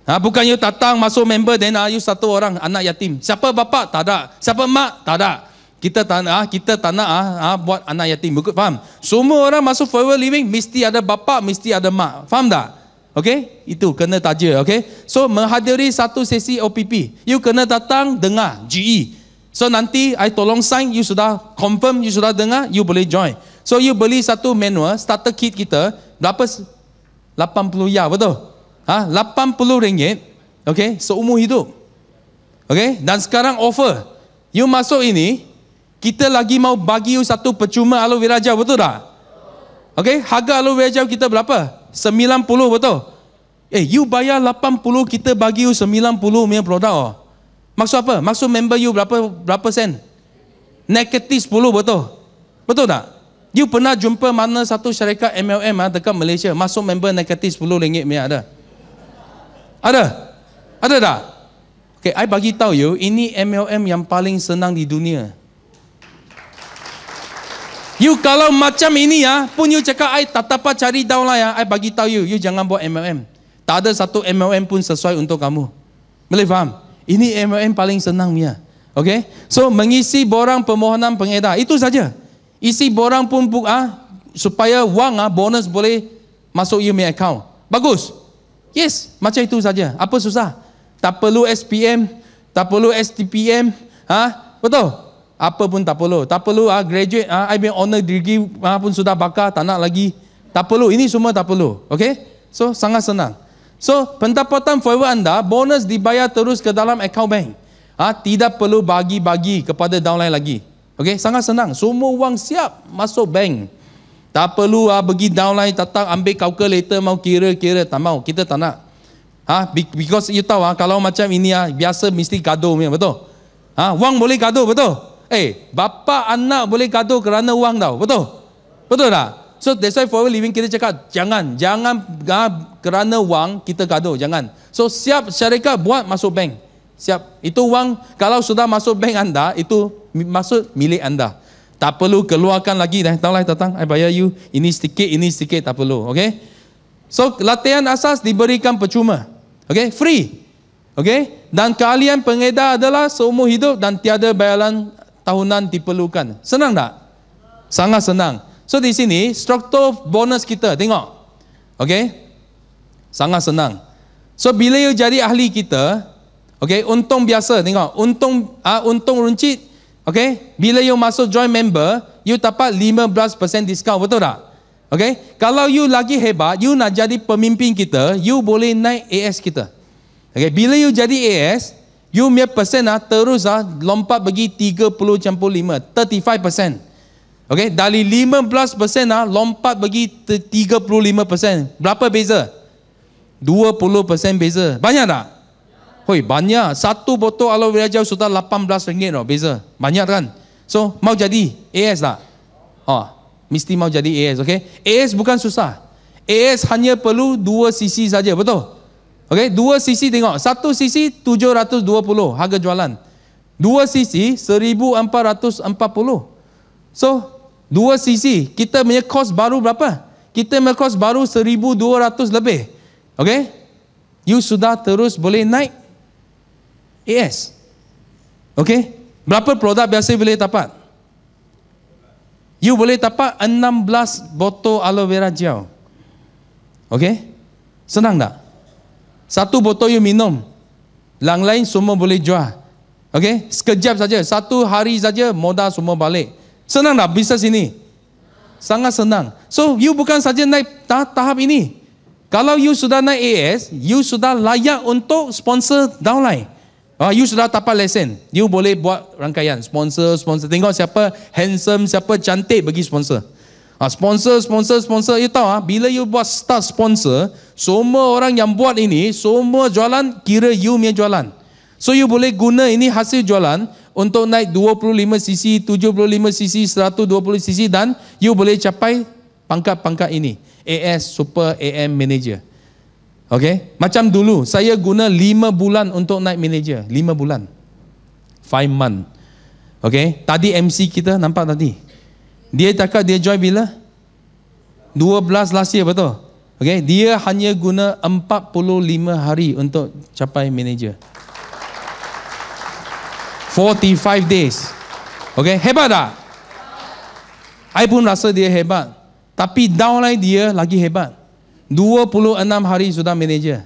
S1: Ha, bukan you datang masuk member, then ha, you satu orang anak yatim. Siapa bapa? Tak ada. Siapa mak? Tak ada. Kita tak nak, ah, kita tak nak ah, ah, buat anak yatim. Bukut, faham? Semua orang masuk forever living, mesti ada bapa, mesti ada mak. Faham tak? Okay? Itu kena taja. Okay? So, menghadiri satu sesi OPP. You kena datang dengar GE. So, nanti I tolong sign, you sudah confirm, you sudah dengar, you boleh join. So, you beli satu manual, starter kit kita, berapa? 80 ya, betul? Ha? 80 ringgit, okay? seumur hidup. Okay? Dan sekarang offer. You masuk ini, kita lagi mau bagi you satu percuma aloe vera gel, betul tak? Okay, harga aloe vera gel kita berapa? 90, betul? Eh, you bayar 80, kita bagi you 90 punya produk. Oh. Maksud apa? Maksud member you berapa berapa sen? Negative 10, betul? Betul tak? You pernah jumpa mana satu syarikat MLM ah, dekat Malaysia, masuk member negative 10 ringgit punya ada? Ada? Ada tak? Okay, I bagi tahu you, ini MLM yang paling senang di dunia. You kalau macam ini ya, pun you cakap, I tak apa cari down lah ya, I bagi tahu you, you jangan buat MLM. Tak ada satu MLM pun sesuai untuk kamu. Boleh faham? Ini MLM paling senang ya. Okay? So, mengisi borang permohonan pengedar. Itu saja. Isi borang pun buka ah, supaya wang ah, bonus boleh masuk you account. Bagus. Yes, macam itu saja. Apa susah? Tak perlu SPM, tak perlu STPM. Ha? Ah, betul? apa pun tak perlu. Tak perlu ah graduate ah I mean honor degree ah, pun sudah bakar tak nak lagi. Tak perlu. Ini semua tak perlu. okay? So sangat senang. So pendapatan forever anda bonus dibayar terus ke dalam account bank. Ah tidak perlu bagi-bagi kepada downline lagi. okay? Sangat senang. Semua wang siap masuk bank. Tak perlu ah pergi downline datang ambil calculator mau kira-kira tak mau. Kita tak nak. Ha, because you tahu ah kalau macam ini ah biasa mesti gaduh betul? Ah wang boleh gaduh betul? Eh, bapa anak boleh gaduh kerana wang tau. Betul? Betul tak? So that's why for living kita cakap jangan jangan ah, kerana wang kita gaduh jangan. So siap syarikat buat masuk bank. Siap. Itu wang kalau sudah masuk bank anda itu masuk milik anda. Tak perlu keluarkan lagi dah. Tahu lah datang. I bayar you. Ini sedikit, ini sedikit. Tak perlu. Okay? So latihan asas diberikan percuma. Okay? Free. Okay? Dan kalian pengedar adalah seumur hidup dan tiada bayaran tahunan diperlukan. Senang tak? Sangat senang. So di sini struktur bonus kita tengok. Okey. Sangat senang. So bila you jadi ahli kita, okey, untung biasa tengok, untung ah untung runcit, okey? Bila you masuk join member, you dapat 15% discount, betul tak? Okey. Kalau you lagi hebat, you nak jadi pemimpin kita, you boleh naik AS kita. Okey, bila you jadi AS, You punya persen ah, terus ah, lompat bagi 30 campur 5. 35%. Okay, dari 15% ah, lompat bagi 35%. Berapa beza? 20% beza. Banyak tak? Hoi, banyak. Satu botol aloe vera gel sudah RM18 lah beza. Banyak kan? So, mau jadi AS tak? Oh, mesti mau jadi AS, okay? AS bukan susah. AS hanya perlu dua cc saja, betul? Okey, dua sisi tengok. Satu sisi 720 harga jualan. Dua sisi 1440. So, dua sisi kita punya kos baru berapa? Kita punya kos baru 1200 lebih. Okey? You sudah terus boleh naik AS. Okey? Berapa produk biasa boleh dapat? You boleh dapat 16 botol aloe vera gel. Okey? Senang tak? Satu botol you minum. Yang lain semua boleh jual. okay? sekejap saja, satu hari saja modal semua balik. Senang tak bisnes ini? Sangat senang. So, you bukan saja naik tah- tahap ini. Kalau you sudah naik AS, you sudah layak untuk sponsor downline. Ah, you sudah tapak lesen. You boleh buat rangkaian. Sponsor, sponsor. Tengok siapa handsome, siapa cantik bagi sponsor. Ha, sponsor, sponsor, sponsor. You tahu, ha, bila you buat start sponsor, semua orang yang buat ini, semua jualan, kira you punya jualan. So, you boleh guna ini hasil jualan untuk naik 25cc, 75cc, 120cc dan you boleh capai pangkat-pangkat ini. AS, Super AM Manager. Okay? Macam dulu, saya guna 5 bulan untuk naik manager. 5 bulan. 5 month. Okay? Tadi MC kita, nampak tadi? Dia cakap dia join bila? 12 last year betul? Okay, dia hanya guna 45 hari untuk capai manager. 45 days. Okay, hebat tak? I pun rasa dia hebat. Tapi downline dia lagi hebat. 26 hari sudah manager.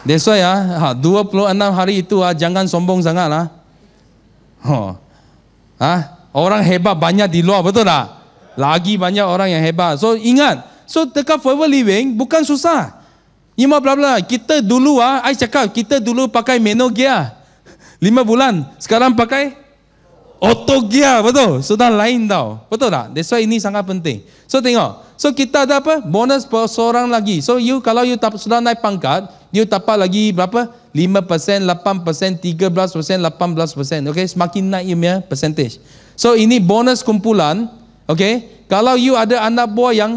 S1: That's why ah, ha, 26 hari itu ah, jangan sombong sangat lah. Ha. Ha? Orang hebat banyak di luar, betul tak? Lagi banyak orang yang hebat. So ingat, so dekat forever living bukan susah. Ima bla bla, kita dulu ah, saya cakap kita dulu pakai menogia. 5 bulan, sekarang pakai otogia, betul? Sudah lain tau, betul tak? That's why ini sangat penting. So tengok, So kita ada apa? Bonus per seorang lagi. So you kalau you tak, sudah naik pangkat, dia tapak lagi berapa? 5%, 8%, 13%, 18%. Okay, semakin naik you punya percentage. So, ini bonus kumpulan. Okay, kalau you ada anak buah yang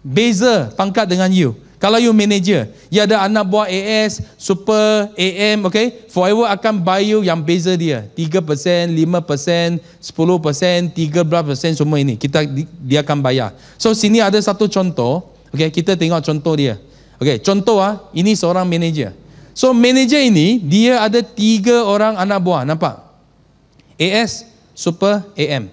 S1: beza pangkat dengan you. Kalau you manager, you ada anak buah AS, super, AM, okay? Forever akan buy you yang beza dia. 3%, 5%, 10%, 13% semua ini. Kita, dia akan bayar. So, sini ada satu contoh. Okay, kita tengok contoh dia. Okey, contoh ah, ini seorang manager. So manager ini dia ada tiga orang anak buah, nampak? AS, Super, AM.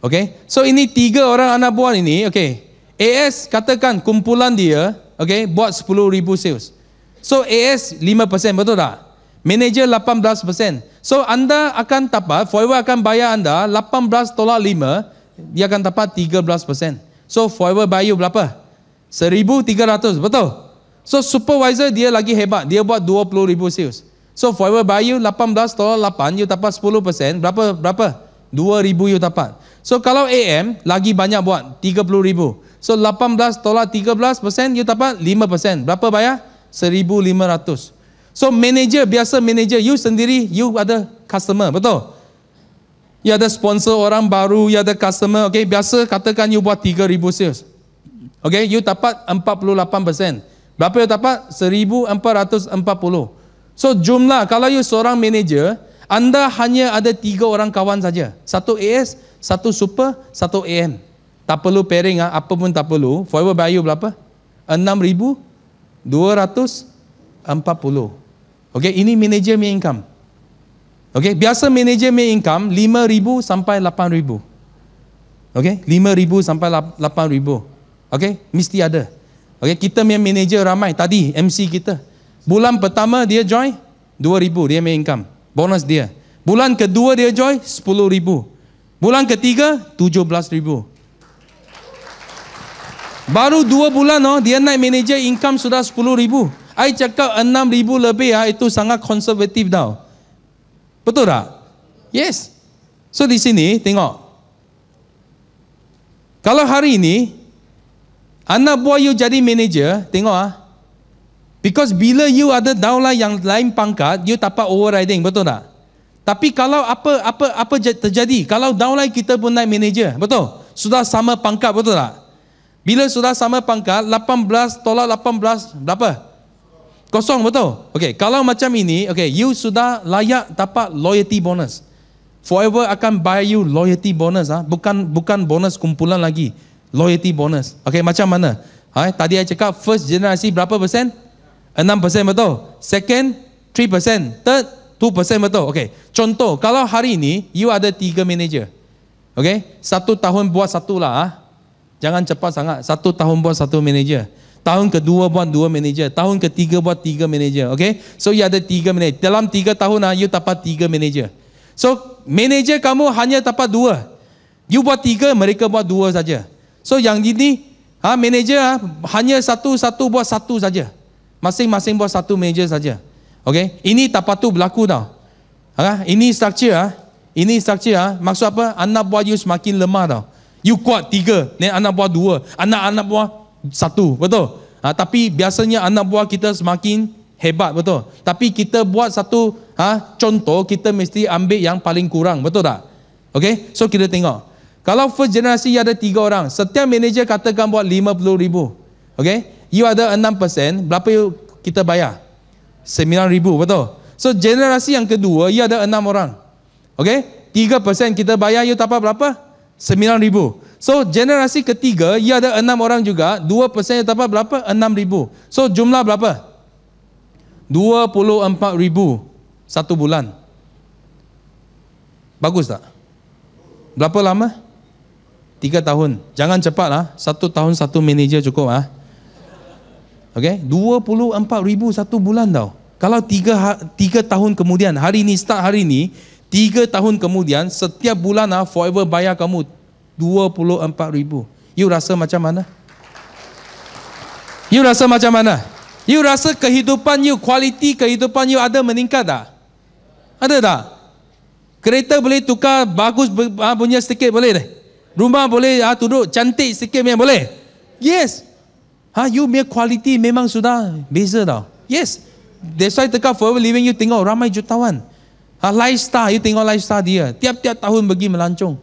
S1: Okey. So ini tiga orang anak buah ini, okey. AS katakan kumpulan dia, okey, buat 10,000 sales. So AS 5% betul tak? Manager 18%. So anda akan dapat, forever akan bayar anda 18 tolak 5, dia akan dapat 13%. So forever bayar berapa? Seribu tiga ratus betul so supervisor dia lagi hebat dia buat dua puluh ribu sales so forever buy you 18 dolar 8 you dapat 10% berapa berapa Dua ribu you dapat so kalau am lagi banyak buat tiga puluh ribu. so lapan belas 18 dolar 13% you dapat 5% berapa bayar Seribu lima ratus. so manager biasa manager you sendiri you ada customer betul You ada sponsor orang baru, you ada customer, okay? biasa katakan you buat 3,000 sales. Okay, you dapat 48%. Berapa you dapat? 1,440. So jumlah, kalau you seorang manager, anda hanya ada tiga orang kawan saja. Satu AS, satu super, satu AM. Tak perlu pairing, ah, apa pun tak perlu. Forever value berapa? 6,240. Okay, ini manager main income. Okay, biasa manager main income 5,000 sampai 8,000. Okay, 5,000 sampai 8,000. Okey, mesti ada. Okey, kita punya manager ramai tadi MC kita. Bulan pertama dia join 2000 dia punya income. Bonus dia. Bulan kedua dia join 10000. Bulan ketiga 17000. Baru dua bulan oh dia naik manager income sudah 10000. I cakap 6000 lebih ah itu sangat konservatif tau. Betul tak? Yes. So di sini tengok. Kalau hari ini Anak buah you jadi manager, tengok ah. Because bila you ada daulah yang lain pangkat, you dapat overriding, betul tak? Tapi kalau apa apa apa terjadi? Kalau daulah kita pun naik manager, betul? Sudah sama pangkat, betul tak? Bila sudah sama pangkat, 18 tolak 18, berapa? Kosong, betul? Okay, kalau macam ini, okay, you sudah layak dapat loyalty bonus. Forever akan buy you loyalty bonus, ah, bukan bukan bonus kumpulan lagi loyalty bonus. Okay, macam mana? Ha, tadi saya cakap first generasi berapa persen? 6 persen betul. Second, 3 persen. Third, 2 persen betul. Okay, contoh kalau hari ini you ada tiga manager. Okay, satu tahun buat satu lah. Ha. Jangan cepat sangat. Satu tahun buat satu manager. Tahun kedua buat dua manager. Tahun ketiga buat tiga manager. Okay, so you ada tiga manager. Dalam tiga tahun lah, you dapat tiga manager. So, manager kamu hanya dapat dua. You buat tiga, mereka buat dua saja. So yang ini ha, manager ha, hanya satu-satu buat satu saja. Masing-masing buat satu manager saja. okay? ini tak patut berlaku tau. Ha, ini structure Ha. Ini structure Ha. Maksud apa? Anak buah you semakin lemah tau. You kuat tiga, ni anak buah dua. Anak-anak buah satu, betul? Ha, tapi biasanya anak buah kita semakin hebat, betul? Tapi kita buat satu ha, contoh, kita mesti ambil yang paling kurang, betul tak? Okay, so kita tengok. Kalau first generasi you ada tiga orang, setiap manager katakan buat lima puluh ribu. Okay? You ada enam persen, berapa you kita bayar? Sembilan ribu, betul? So generasi yang kedua, you ada enam orang. Okay? Tiga persen kita bayar you tapak berapa? Sembilan ribu. So generasi ketiga, you ada enam orang juga, dua persen you tapak berapa? Enam ribu. So jumlah berapa? Dua puluh empat ribu satu bulan. Bagus tak? Berapa lama? Berapa lama? Tiga tahun. Jangan cepat lah. Satu tahun satu manager cukup lah. Okay? 24 ribu satu bulan tau. Kalau tiga, ha, tiga tahun kemudian, hari ni start hari ni, tiga tahun kemudian, setiap bulan lah forever bayar kamu 24 ribu. You rasa macam mana? You rasa macam mana? You rasa kehidupan you, kualiti kehidupan you ada meningkat tak? Ada tak? Kereta boleh tukar, bagus ah, punya sedikit boleh deh. Rumah boleh ha, ah, duduk cantik sikit punya boleh? Yes. Ha, you punya quality memang sudah beza tau. Yes. That's why dekat forever living you tengok ramai jutawan. Ha, lifestyle, you tengok lifestyle dia. Tiap-tiap tahun pergi melancong.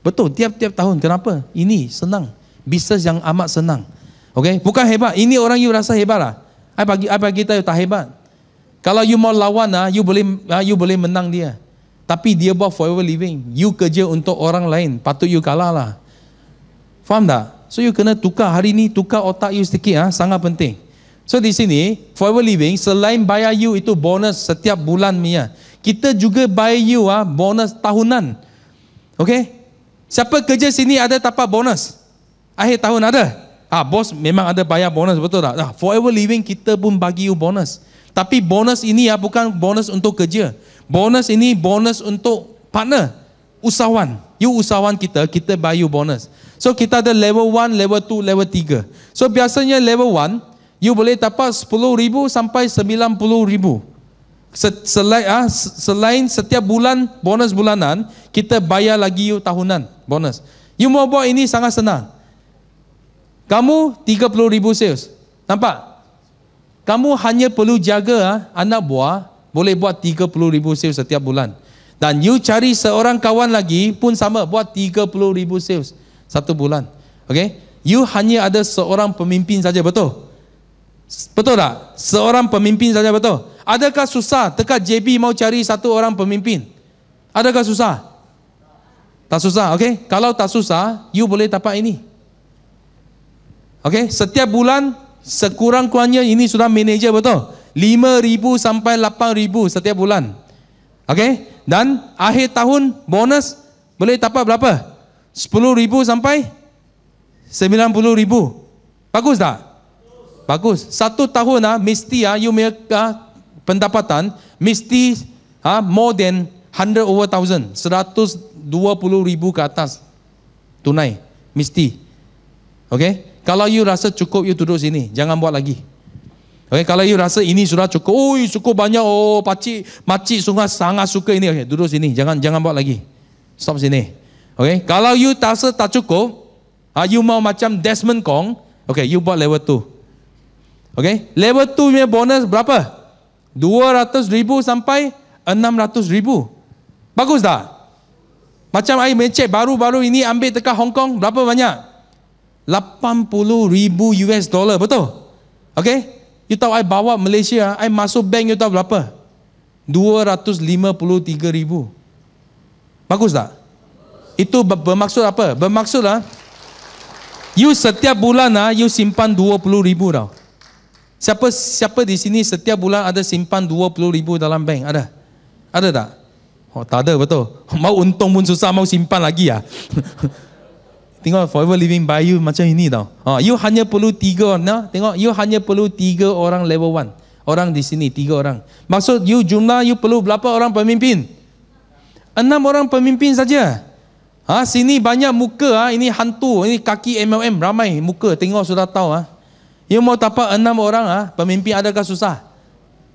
S1: Betul, tiap-tiap tahun. Kenapa? Ini senang. Bisnes yang amat senang. Okay? Bukan hebat. Ini orang you rasa hebat lah. I bagi kita you tak hebat. Kalau you mau lawan, ha, you boleh ha, you boleh menang dia. Tapi dia buat forever living. You kerja untuk orang lain. Patut you kalah lah. Faham tak? So you kena tukar hari ni, tukar otak you sedikit. Ha? Ah, sangat penting. So di sini, forever living, selain bayar you itu bonus setiap bulan mia, ah. Kita juga bayar you ah ha? bonus tahunan. Okay? Siapa kerja sini ada dapat bonus? Akhir tahun ada? Ha, bos memang ada bayar bonus, betul tak? Ha, forever living, kita pun bagi you bonus. Tapi bonus ini ya bukan bonus untuk kerja. Bonus ini bonus untuk partner, usahawan. You usahawan kita, kita bayar you bonus. So kita ada level 1, level 2, level 3. So biasanya level 1, you boleh dapat 10,000 sampai 90,000. Selain, ah, selain setiap bulan bonus bulanan, kita bayar lagi you tahunan bonus. You mau buat ini sangat senang. Kamu ribu sales. Nampak? Kamu hanya perlu jaga ah, anak buah boleh buat ribu sales setiap bulan. Dan you cari seorang kawan lagi pun sama, buat ribu sales satu bulan. Okay? You hanya ada seorang pemimpin saja, betul? Betul tak? Seorang pemimpin saja, betul? Adakah susah dekat JB mau cari satu orang pemimpin? Adakah susah? Tak susah, okay? Kalau tak susah, you boleh dapat ini. Okay? Setiap bulan, sekurang-kurangnya ini sudah manager, betul? 5000 sampai 8000 setiap bulan. Okey? Dan akhir tahun bonus boleh dapat berapa? 10000 sampai 90000. Bagus tak? Bagus. Satu tahun ah mesti ah you make ah, pendapatan mesti ah more than 100 over thousand 120000 ke atas tunai mesti. Okey? Kalau you rasa cukup you duduk sini, jangan buat lagi. Okay, eh, kalau you rasa ini sudah cukup, oh, cukup banyak, oh, pakcik, makcik sungai sangat suka ini. Okay, eh, duduk sini, jangan jangan buat lagi. Stop sini. Okay, kalau you rasa tak cukup, uh, you mau macam Desmond Kong, okay, you buat level 2. Okay, level 2 punya bonus berapa? 200 ribu sampai 600 ribu. Bagus tak? Macam saya mencek baru-baru ini ambil dekat Hong Kong, berapa banyak? 80 ribu US dollar, betul? Okay, You tahu I bawa Malaysia, ah, I masuk bank you tahu berapa? 253 ribu. Bagus tak? Itu bermaksud apa? Bermaksud lah, you setiap bulan lah, you simpan 20 ribu tau. Siapa, siapa di sini setiap bulan ada simpan 20 ribu dalam bank? Ada? Ada tak? Oh, tak ada betul. Mau untung pun susah, mau simpan lagi ya. tengok forever living by you macam ini tau. Ha, you hanya perlu tiga orang. Nah? Tengok, you hanya perlu tiga orang level one. Orang di sini, tiga orang. Maksud you jumlah, you perlu berapa orang pemimpin? Enam orang pemimpin saja. Ha, sini banyak muka, ha? ini hantu, ini kaki MLM, ramai muka. Tengok sudah tahu. Ha? You mau dapat enam orang, ha? pemimpin adakah susah?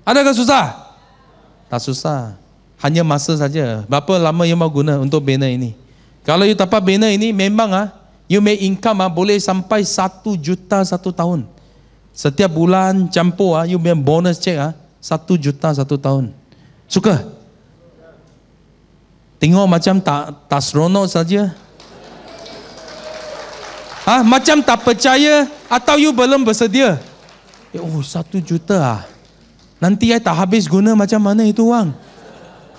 S1: Adakah susah? Tak susah. Hanya masa saja. Berapa lama you mau guna untuk banner ini? Kalau you dapat banner ini, memang ah, ha? you may income ah, boleh sampai 1 juta satu tahun. Setiap bulan campur ah, you may bonus check ah, 1 juta satu tahun. Suka? Tengok macam tak tak seronok saja. Ah, macam tak percaya atau you belum bersedia? Eh, oh, 1 juta ah. Nanti ai tak habis guna macam mana itu wang.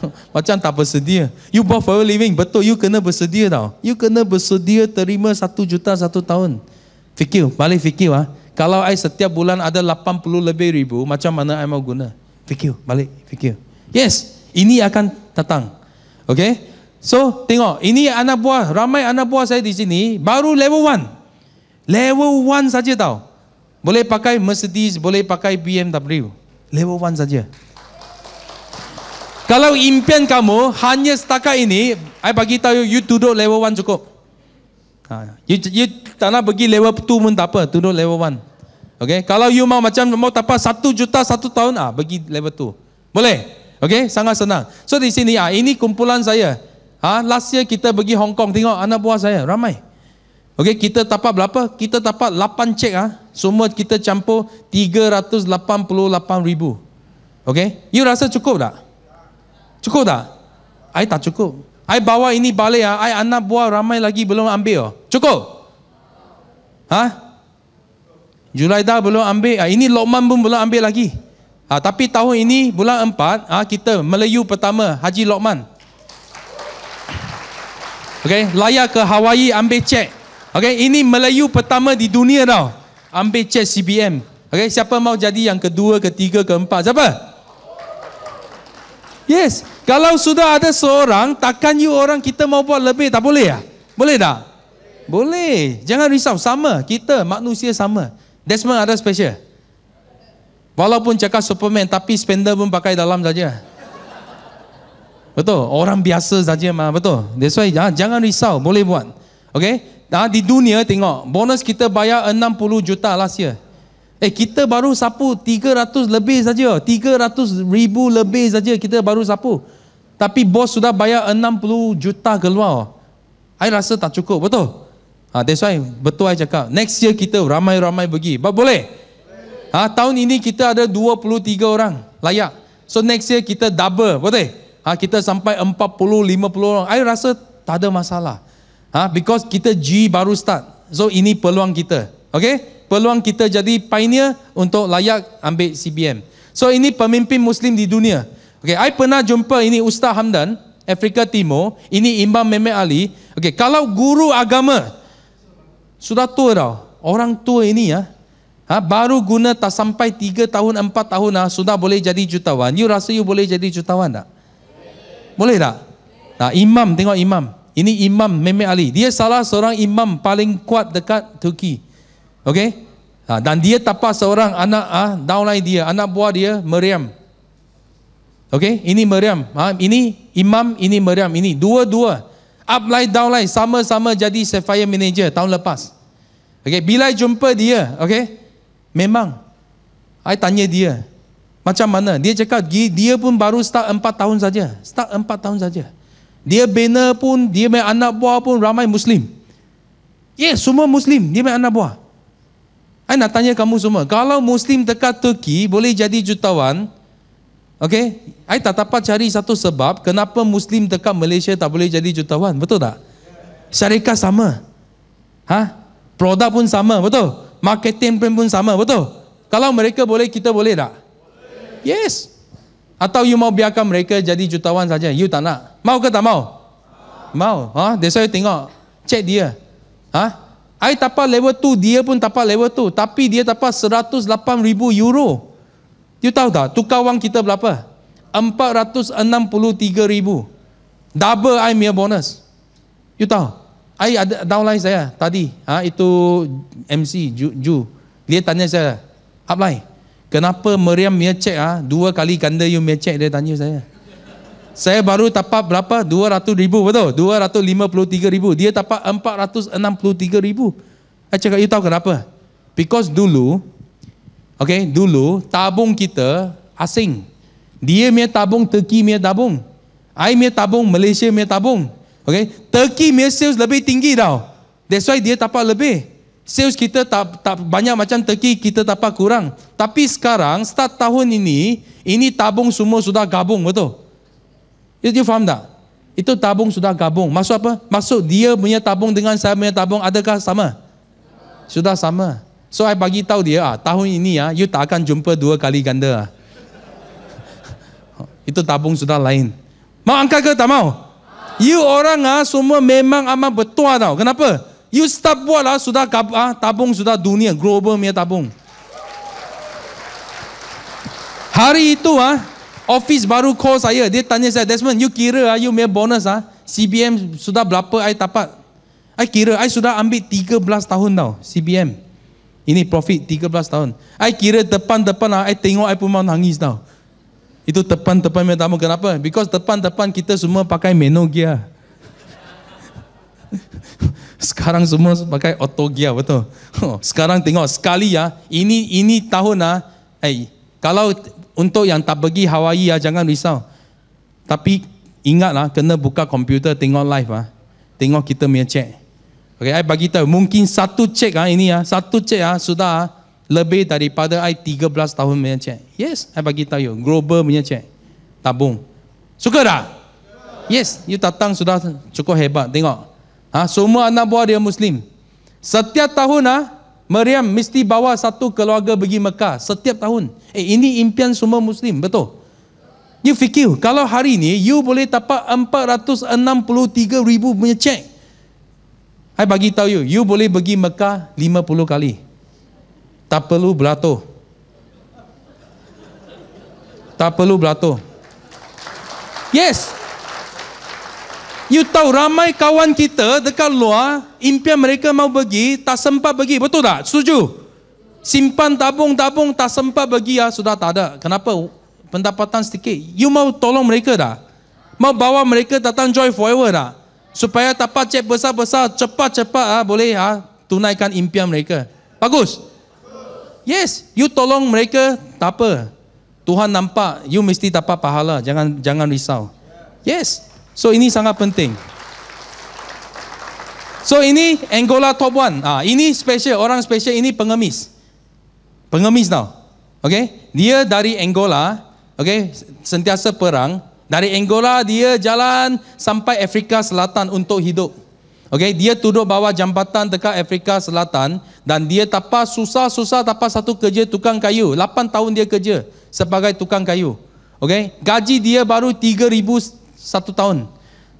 S1: Macam tak bersedia. You born for living. Betul, you kena bersedia tau. You kena bersedia terima satu juta satu tahun. Fikir, balik fikir lah. Ha? Kalau I setiap bulan ada 80 lebih ribu, macam mana I mau guna? Fikir, balik fikir. Yes, ini akan datang. Okay? So, tengok. Ini anak buah. Ramai anak buah saya di sini. Baru level 1. Level 1 saja tau. Boleh pakai Mercedes, boleh pakai BMW. Level 1 saja. Kalau impian kamu hanya setakat ini, saya bagi tahu you, you duduk level 1 cukup. Ha, you, you tak nak pergi level 2 pun tak apa, duduk level 1. Okay? Kalau you mau macam mau tapa satu juta satu tahun, ah ha, bagi level 2. Boleh? Okay? Sangat senang. So di sini, ah ha, ini kumpulan saya. Ha, last year kita pergi Hong Kong, tengok anak buah saya, ramai. Okay, kita dapat berapa? Kita dapat 8 cek ah. Ha? Semua kita campur 388 ribu. Okay? You rasa cukup tak? Cukup tak? Saya tak cukup. Saya bawa ini balik, saya ah. ya. anak buah ramai lagi belum ambil. Ya. Cukup? Ha? dah belum ambil, ha, ini Lokman pun belum ambil lagi. Ha, tapi tahun ini, bulan empat. ha, kita Melayu pertama, Haji Lokman. Okay, layar ke Hawaii ambil cek. Okay, ini Melayu pertama di dunia tau. Ambil cek CBM. Okay, siapa mau jadi yang kedua, ketiga, keempat? Siapa? Siapa? Yes, kalau sudah ada seorang, takkan you orang kita mau buat lebih, tak boleh ya? Boleh tak? Boleh. Jangan risau, sama. Kita, manusia sama. Desmond ada special. Walaupun cakap Superman, tapi spender pun pakai dalam saja. Betul, orang biasa saja mah, betul. That's why jangan, jangan risau, boleh buat. Okay, nah, di dunia tengok, bonus kita bayar 60 juta last year. Eh kita baru sapu 300 lebih saja. 300 ribu lebih saja kita baru sapu. Tapi bos sudah bayar 60 juta keluar. I rasa tak cukup, betul? Ha, that's why betul saya cakap. Next year kita ramai-ramai pergi. But boleh? Ha, tahun ini kita ada 23 orang layak. So next year kita double, betul? Ha, kita sampai 40-50 orang. I rasa tak ada masalah. Ha, because kita G baru start. So ini peluang kita. Okay? peluang kita jadi pioneer untuk layak ambil CBM. So ini pemimpin Muslim di dunia. Okay, saya pernah jumpa ini Ustaz Hamdan, Afrika Timur, ini Imam Mehmet Ali. Okay, kalau guru agama, sudah tua tau, orang tua ini ya, ha, baru guna tak sampai 3 tahun, 4 tahun lah, sudah boleh jadi jutawan. You rasa you boleh jadi jutawan tak? Boleh tak? Nah, imam, tengok imam. Ini Imam Mehmet Ali. Dia salah seorang imam paling kuat dekat Turki. Okay, Ha, dan dia tapas seorang anak ah ha, downline dia, anak buah dia Maryam. Okay, Ini Maryam. Ha, ini imam, ini Maryam, ini dua-dua upline downline sama-sama jadi Sapphire manager tahun lepas. Okay, bila jumpa dia, okay, Memang saya tanya dia. Macam mana? Dia cakap dia pun baru start empat tahun saja. Start empat tahun saja. Dia bina pun, dia punya anak buah pun ramai Muslim. Ya, yeah, semua Muslim. Dia punya anak buah. Saya nak tanya kamu semua, kalau Muslim dekat Turki boleh jadi jutawan, okay? Saya tak dapat cari satu sebab kenapa Muslim dekat Malaysia tak boleh jadi jutawan, betul tak? Syarikat sama. Ha? Produk pun sama, betul? Marketing plan pun sama, betul? Kalau mereka boleh, kita boleh tak? Yes. Atau you mau biarkan mereka jadi jutawan saja? You tak nak? Mau ke tak mau? Mau. Ha? That's why you tengok. Check dia. Ha? I tapak level 2, dia pun tapak level 2. Tapi dia tapak 108 ribu euro. You tahu tak? Tukar wang kita berapa? 463 ribu. Double I punya bonus. You tahu? I ada downline saya tadi. Ha, itu MC, Ju. Ju. Dia tanya saya, upline. Kenapa Meriam punya check Ha? Dua kali ganda you punya check dia tanya saya saya baru tapak berapa? 200 ribu betul? 253 ribu. Dia tapak 463 ribu. Saya cakap, you tahu kenapa? Because dulu, okay, dulu tabung kita asing. Dia punya tabung, Turki punya tabung. I punya tabung, Malaysia punya tabung. Okay, Turki punya sales lebih tinggi tau. That's why dia tapak lebih. Sales kita tak, tak banyak macam Turki, kita tapak kurang. Tapi sekarang, start tahun ini, ini tabung semua sudah gabung, betul? You, you faham tak? Itu tabung sudah gabung. Maksud apa? Maksud dia punya tabung dengan saya punya tabung adakah sama? Sudah sama. So I bagi tahu dia, ah, tahun ini ah, you tak akan jumpa dua kali ganda. Ah. Itu tabung sudah lain. Mau angkat ke tak mau? You orang ah, semua memang amat bertuah tau. Kenapa? You stop buat lah, sudah ah, tabung sudah dunia, global punya tabung. Hari itu ah, Office baru call saya. Dia tanya saya, Desmond, you kira ah, you punya bonus ah? CBM sudah berapa saya dapat? Saya kira, saya sudah ambil 13 tahun tau, CBM. Ini profit 13 tahun. Saya kira depan-depan, saya ah, tengok saya pun mau nangis tau. Itu depan-depan minta maaf. Kenapa? Because depan-depan kita semua pakai menu gear. Sekarang semua pakai auto gear, betul? Sekarang tengok, sekali ya, ini ini tahun ah, eh, kalau untuk yang tak pergi Hawaii ya jangan risau. Tapi ingatlah kena buka komputer tengok live ah. Tengok kita punya check. Okey, ai bagi tahu mungkin satu check ah ini ya, satu check ah sudah ah, lebih daripada ai 13 tahun punya check. Yes, ai bagi tahu you global punya check. Tabung. Suka tak? Yes, you datang sudah cukup hebat. Tengok. Ha, semua anak buah dia Muslim. Setiap tahun ah, ha, Maryam mesti bawa satu keluarga pergi Mekah setiap tahun. Eh, ini impian semua Muslim, betul? You fikir, kalau hari ini you boleh dapat 463 ribu punya cek. I bagi tahu you, you boleh pergi Mekah 50 kali. Tak perlu beratur. Tak perlu beratur. Yes, You tahu ramai kawan kita dekat luar, impian mereka mau pergi, tak sempat pergi. Betul tak? Setuju? Simpan tabung-tabung, tak sempat pergi ya, sudah tak ada. Kenapa? Pendapatan sedikit. You mau tolong mereka dah? Mau bawa mereka datang Joy Forever dah? Supaya dapat cek besar-besar, cepat-cepat ah, boleh ah, tunaikan impian mereka. Bagus? Yes, you tolong mereka, tak apa. Tuhan nampak, you mesti dapat pahala. Jangan jangan risau. Yes, So ini sangat penting. So ini Angola top one. Ah, ini special, orang special ini pengemis. Pengemis tau. Okay? Dia dari Angola, okay? sentiasa perang. Dari Angola dia jalan sampai Afrika Selatan untuk hidup. Okay? Dia duduk bawah jambatan dekat Afrika Selatan dan dia tapas susah-susah tapa satu kerja tukang kayu. 8 tahun dia kerja sebagai tukang kayu. Okay? Gaji dia baru satu tahun.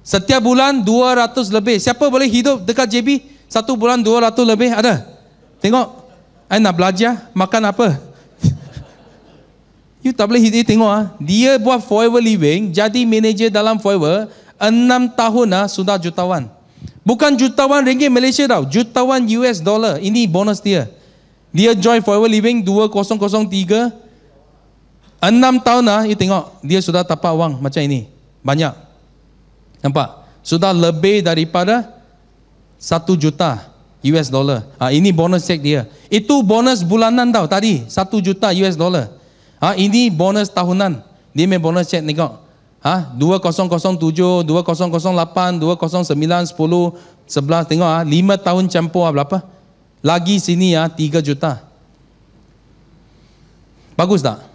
S1: Setiap bulan 200 lebih. Siapa boleh hidup dekat JB? Satu bulan 200 lebih ada. Tengok. Saya nak belajar. Makan apa? you tak boleh hidup. Tengok. Ha? Dia buat forever living. Jadi manager dalam forever. Enam tahun ha, sudah jutawan. Bukan jutawan ringgit Malaysia tau. Jutawan US dollar. Ini bonus dia. Dia join forever living 2003. 6 tahun lah, you tengok, dia sudah tapak wang macam ini banyak nampak sudah lebih daripada 1 juta US dollar ha, ini bonus cek dia itu bonus bulanan tau tadi 1 juta US dollar ha, ini bonus tahunan dia main bonus cek ni ha, 2007 2008 2009 10 11 tengok ha, ah, 5 tahun campur ha, berapa lagi sini ya ha, 3 juta bagus tak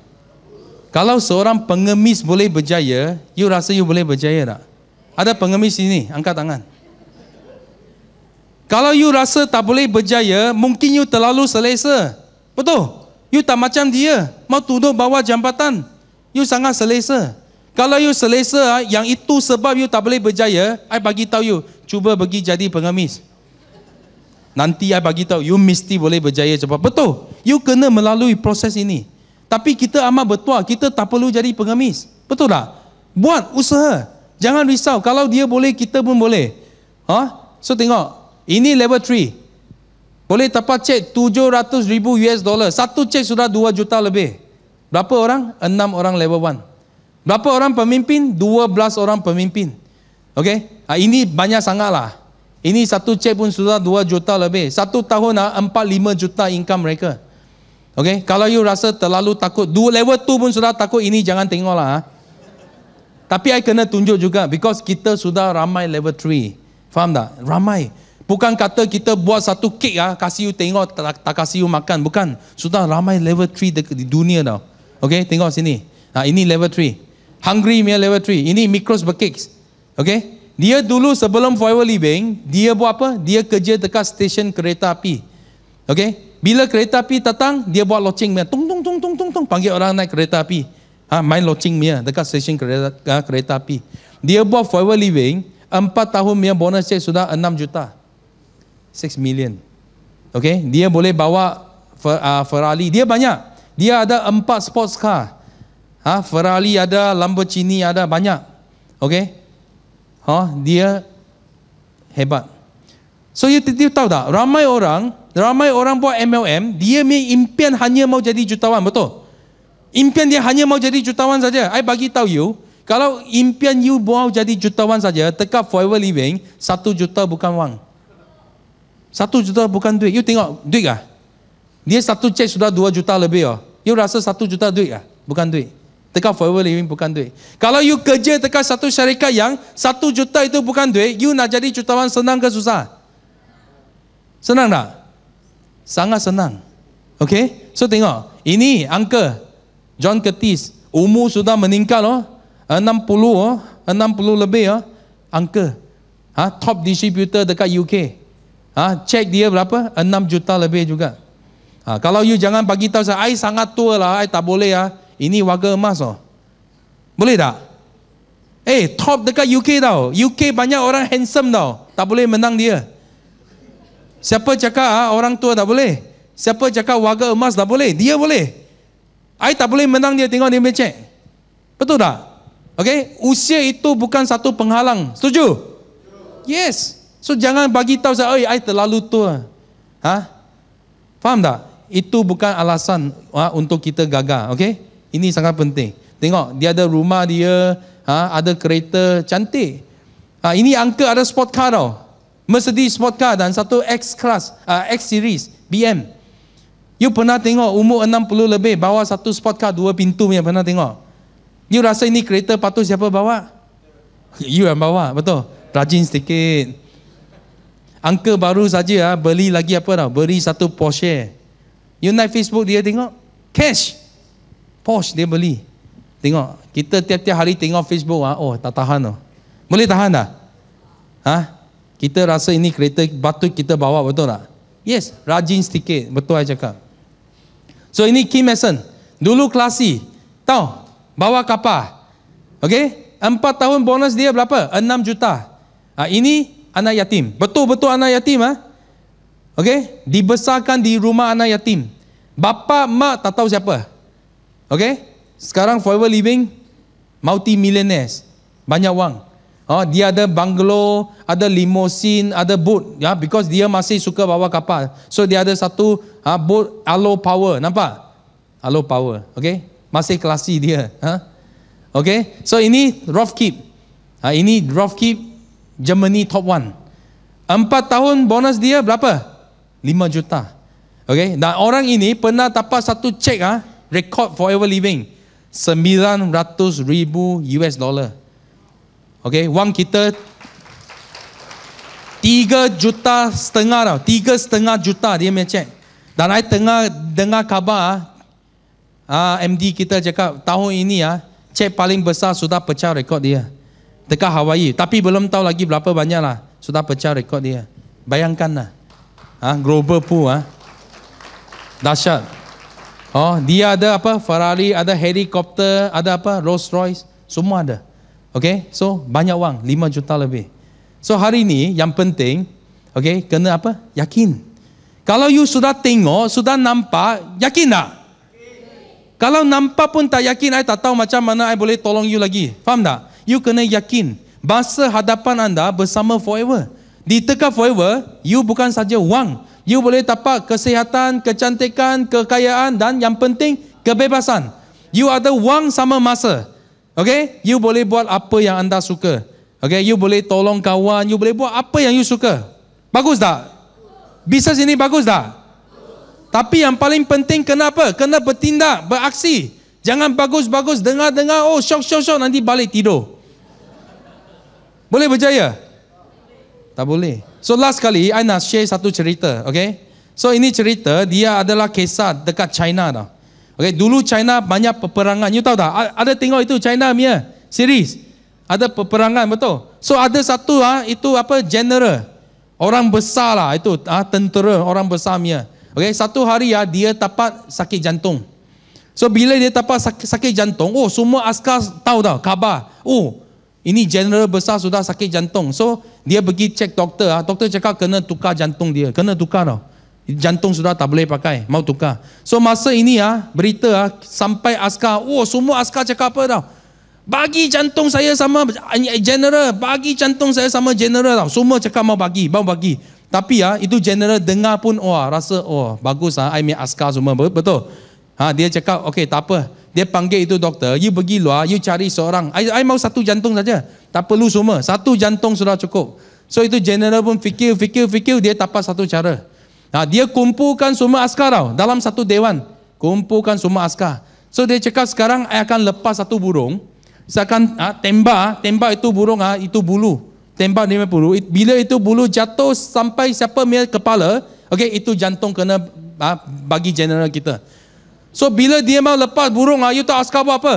S1: kalau seorang pengemis boleh berjaya, you rasa you boleh berjaya tak? Ada pengemis sini, angkat tangan. Kalau you rasa tak boleh berjaya, mungkin you terlalu selesa. Betul? You tak macam dia, mau duduk bawah jambatan. You sangat selesa. Kalau you selesa, ah, yang itu sebab you tak boleh berjaya, I bagi tahu you, cuba pergi jadi pengemis. Nanti I bagi tahu, you mesti boleh berjaya cepat. Betul? You kena melalui proses ini. Tapi kita amat bertuah, kita tak perlu jadi pengemis. Betul tak? Buat usaha. Jangan risau. Kalau dia boleh, kita pun boleh. Ha? So tengok, ini level 3. Boleh tapak cek 700 ribu US dollar. Satu cek sudah 2 juta lebih. Berapa orang? 6 orang level 1. Berapa orang pemimpin? 12 orang pemimpin. Okay? Ha, ini banyak sangat lah. Ini satu cek pun sudah 2 juta lebih. Satu tahun ha, lah 4-5 juta income mereka. Okay, kalau you rasa terlalu takut, dua level tu pun sudah takut, ini jangan tengok lah. Ah. Tapi I kena tunjuk juga, because kita sudah ramai level 3. Faham tak? Ramai. Bukan kata kita buat satu kek ah, kasih you tengok, tak, tak kasih you makan. Bukan. Sudah ramai level 3 di, di dunia tau. Okay, tengok sini. Ha, ini level 3. Hungry meal level 3. Ini Mikros Berkeks. Okay. Dia dulu sebelum Forever Living, dia buat apa? Dia kerja dekat stesen kereta api. Okey, bila kereta api datang, dia buat loceng dia tung tung tung tung tung tung panggil orang naik kereta api. Ha, main loceng dia dekat stesen kereta ha, kereta api. Dia buat forever living, 4 tahun dia bonus check sudah 6 juta. 6 million. Okey, dia boleh bawa ah, Ferrari. Dia banyak. Dia ada 4 sports car. Ha, Ferrari ada, Lamborghini ada banyak. Okey. Ha, dia hebat. So you, you tahu tak ramai orang ramai orang buat MLM, dia punya impian hanya mau jadi jutawan, betul? Impian dia hanya mau jadi jutawan saja. I bagi tahu you, kalau impian you mau jadi jutawan saja, teka forever living, satu juta bukan wang. Satu juta bukan duit. You tengok duit kah? Dia satu cek sudah dua juta lebih. Oh. You rasa satu juta duit kah? Bukan duit. Teka forever living bukan duit. Kalau you kerja teka satu syarikat yang satu juta itu bukan duit, you nak jadi jutawan senang ke susah? Senang tak? Sangat senang. Okay? So tengok. Ini uncle. John Curtis. Umur sudah meningkat. Oh. 60. Oh. 60 lebih. Oh. Uncle. Ha? Top distributor dekat UK. Ha? Check dia berapa? 6 juta lebih juga. Ha? Kalau you jangan bagi tahu saya. I sangat tua lah. I tak boleh. Ah. Ini warga emas. Oh. Boleh tak? Eh, top dekat UK tau. UK banyak orang handsome tau. Tak boleh menang dia. Siapa cakap ah, orang tua tak boleh? Siapa cakap warga emas tak boleh? Dia boleh. Saya tak boleh menang dia tengok dia mecek. Betul tak? Okay? Usia itu bukan satu penghalang. Setuju? Yes. So jangan bagi tahu saya, oi, saya terlalu tua. Ha? Faham tak? Itu bukan alasan ha, untuk kita gagal. Okay? Ini sangat penting. Tengok, dia ada rumah dia, ha, ada kereta cantik. Ha, ini uncle ada sport car tau. Mercedes Sport Car dan satu X Class, uh, X Series, BM. You pernah tengok umur 60 lebih bawa satu sport car dua pintu punya pernah tengok? You rasa ini kereta patut siapa bawa? You yang bawa, betul? Rajin sedikit. Uncle baru saja ah, beli lagi apa tau, beli satu Porsche. You naik Facebook dia tengok, cash. Porsche dia beli. Tengok, kita tiap-tiap hari tengok Facebook ah, oh tak tahan tau. Oh. Boleh tahan tak? Ha? Kita rasa ini kereta batu kita bawa betul tak? Yes, rajin sedikit. Betul saya cakap. So ini key Mason Dulu klasi. Tahu? Bawa kapal. Okay? Empat tahun bonus dia berapa? Enam juta. Ha, ini anak yatim. Betul-betul anak yatim. Ha? Okay? Dibesarkan di rumah anak yatim. Bapa, mak tak tahu siapa. Okay? Sekarang forever living, multi-millionaires. Banyak wang. Oh, dia ada bungalow, ada limousine, ada boat. Ya, because dia masih suka bawa kapal. So dia ada satu ha, boat alo power. Nampak? Alo power. Okay? Masih klasi dia. Ha? Okay? So ini rough keep. Ha, ini rough keep Germany top one. Empat tahun bonus dia berapa? Lima juta. Okay? Dan orang ini pernah tapas satu cek ha, record forever living. Sembilan ratus ribu US dollar. Okey, wang kita tiga juta setengah lah, tiga setengah juta dia punya Dan saya tengah dengar khabar, ah, ah MD kita cakap tahun ini ya, uh, cek paling besar sudah pecah rekod dia. Dekat Hawaii. Tapi belum tahu lagi berapa banyak lah. Sudah pecah rekod dia. Bayangkan lah. Uh, global pun, lah. Uh. Dahsyat. Oh, dia ada apa? Ferrari, ada helikopter, ada apa? Rolls Royce. Semua ada. Okay, so banyak wang, 5 juta lebih. So hari ini yang penting, okay, kena apa? Yakin. Kalau you sudah tengok, sudah nampak, yakin tak? Kalau nampak pun tak yakin, I tak tahu macam mana saya boleh tolong you lagi. Faham tak? You kena yakin. Masa hadapan anda bersama forever. Di tegak forever, you bukan saja wang. You boleh dapat kesihatan, kecantikan, kekayaan dan yang penting, kebebasan. You ada wang sama Masa. Okay, you boleh buat apa yang anda suka. Okay, you boleh tolong kawan, you boleh buat apa yang you suka. Bagus tak? Bisnes ini bagus tak? Tapi yang paling penting kenapa? Kena bertindak, beraksi. Jangan bagus-bagus dengar-dengar, oh syok syok syok nanti balik tidur. Boleh berjaya? Tak boleh. So last kali, I nak share satu cerita, okay? So ini cerita, dia adalah kisah dekat China dah. Okay, dulu China banyak peperangan. You tahu tak? Ada tengok itu China punya series. Ada peperangan betul. So ada satu ah ha, itu apa general. Orang besar lah itu ah ha, tentera orang besar punya. Okay, satu hari ya ha, dia dapat sakit jantung. So bila dia dapat sakit, sakit jantung, oh semua askar tahu tau khabar. Oh, ini general besar sudah sakit jantung. So dia pergi check doktor. Ha. Doktor cakap kena tukar jantung dia. Kena tukar tau. Ha jantung sudah tak boleh pakai, mau tukar. So masa ini ah berita ah sampai askar, oh semua askar cakap apa tau? Bagi jantung saya sama eh, general, bagi jantung saya sama general tau. Semua cakap mau bagi, mau bagi. Tapi ya, itu general dengar pun, wah rasa, oh bagus lah, I mean askar semua, betul? Ha, dia cakap, okay tak apa. Dia panggil itu doktor, you pergi luar, you cari seorang. I, I mau satu jantung saja, tak perlu semua. Satu jantung sudah cukup. So itu general pun fikir, fikir, fikir, dia tapas satu cara. Nah, dia kumpulkan semua askar tau, dalam satu dewan. Kumpulkan semua askar. So dia cakap sekarang saya akan lepas satu burung. Saya akan ha, ah, tembak, ah, tembak itu burung, ha, itu bulu. Tembak dia bulu. Bila itu bulu jatuh sampai siapa mil kepala, okay, itu jantung kena ha, bagi general kita. So bila dia mau lepas burung, ha, tahu askar buat apa?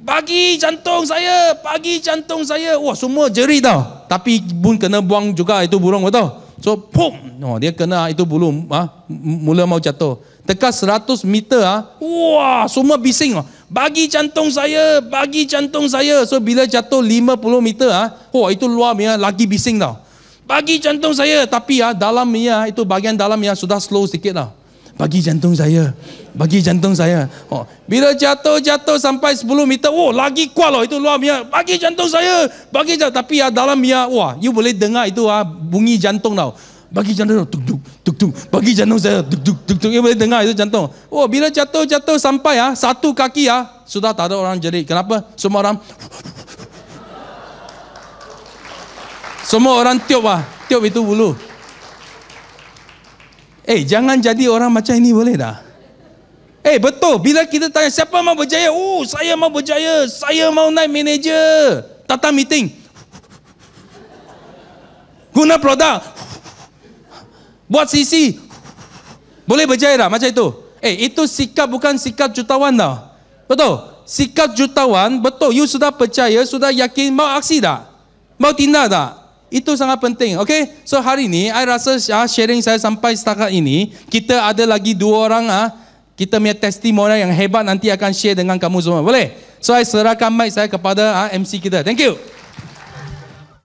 S1: Bagi jantung saya, bagi jantung saya. Wah semua jerit tau. Tapi bun kena buang juga itu burung, betul? So, pum! Oh, dia kena ah, itu bulu, ah, mula mau jatuh. Tekas 100 meter, ah, ha? wah, semua bising. Ha? Bagi jantung saya, bagi jantung saya. So, bila jatuh 50 meter, ah, ha? oh, itu luar ya? lagi bising tau. Bagi jantung saya, tapi ah, ha? dalam ya, itu bagian dalam ya, sudah slow sedikit tau. Lah. Bagi jantung saya bagi jantung saya. Oh, bila jatuh-jatuh sampai 10 meter, oh lagi kuat loh itu luar biasa. Bagi jantung saya, bagi jantung. Tapi ya dalam ya, wah, you boleh dengar itu ah bunyi jantung tau. Bagi jantung tu tuk tuk tuk tuk. Bagi jantung saya tuk tuk tuk tuk. You boleh dengar itu jantung. Oh, bila jatuh-jatuh sampai ya satu kaki ya, sudah tak ada orang jerit. Kenapa? Semua orang Semua orang tiup lah. Tiup itu bulu. Eh, jangan jadi orang macam ini boleh dah? Eh hey, betul, bila kita tanya siapa mau berjaya? Oh saya mau berjaya, saya mau naik manager. Tata meeting. Guna produk. Buat sisi, Boleh berjaya tak macam itu? Eh hey, itu sikap bukan sikap jutawan tau. Betul? Sikap jutawan, betul. You sudah percaya, sudah yakin, mau aksi tak? Mau tindak tak? Itu sangat penting. Okay? So hari ini, I rasa ah, sharing saya sampai setakat ini, kita ada lagi dua orang ah, kita punya testimoni yang hebat nanti akan share dengan kamu semua. Boleh? So, saya serahkan mic saya kepada ha, ah, MC kita. Thank you.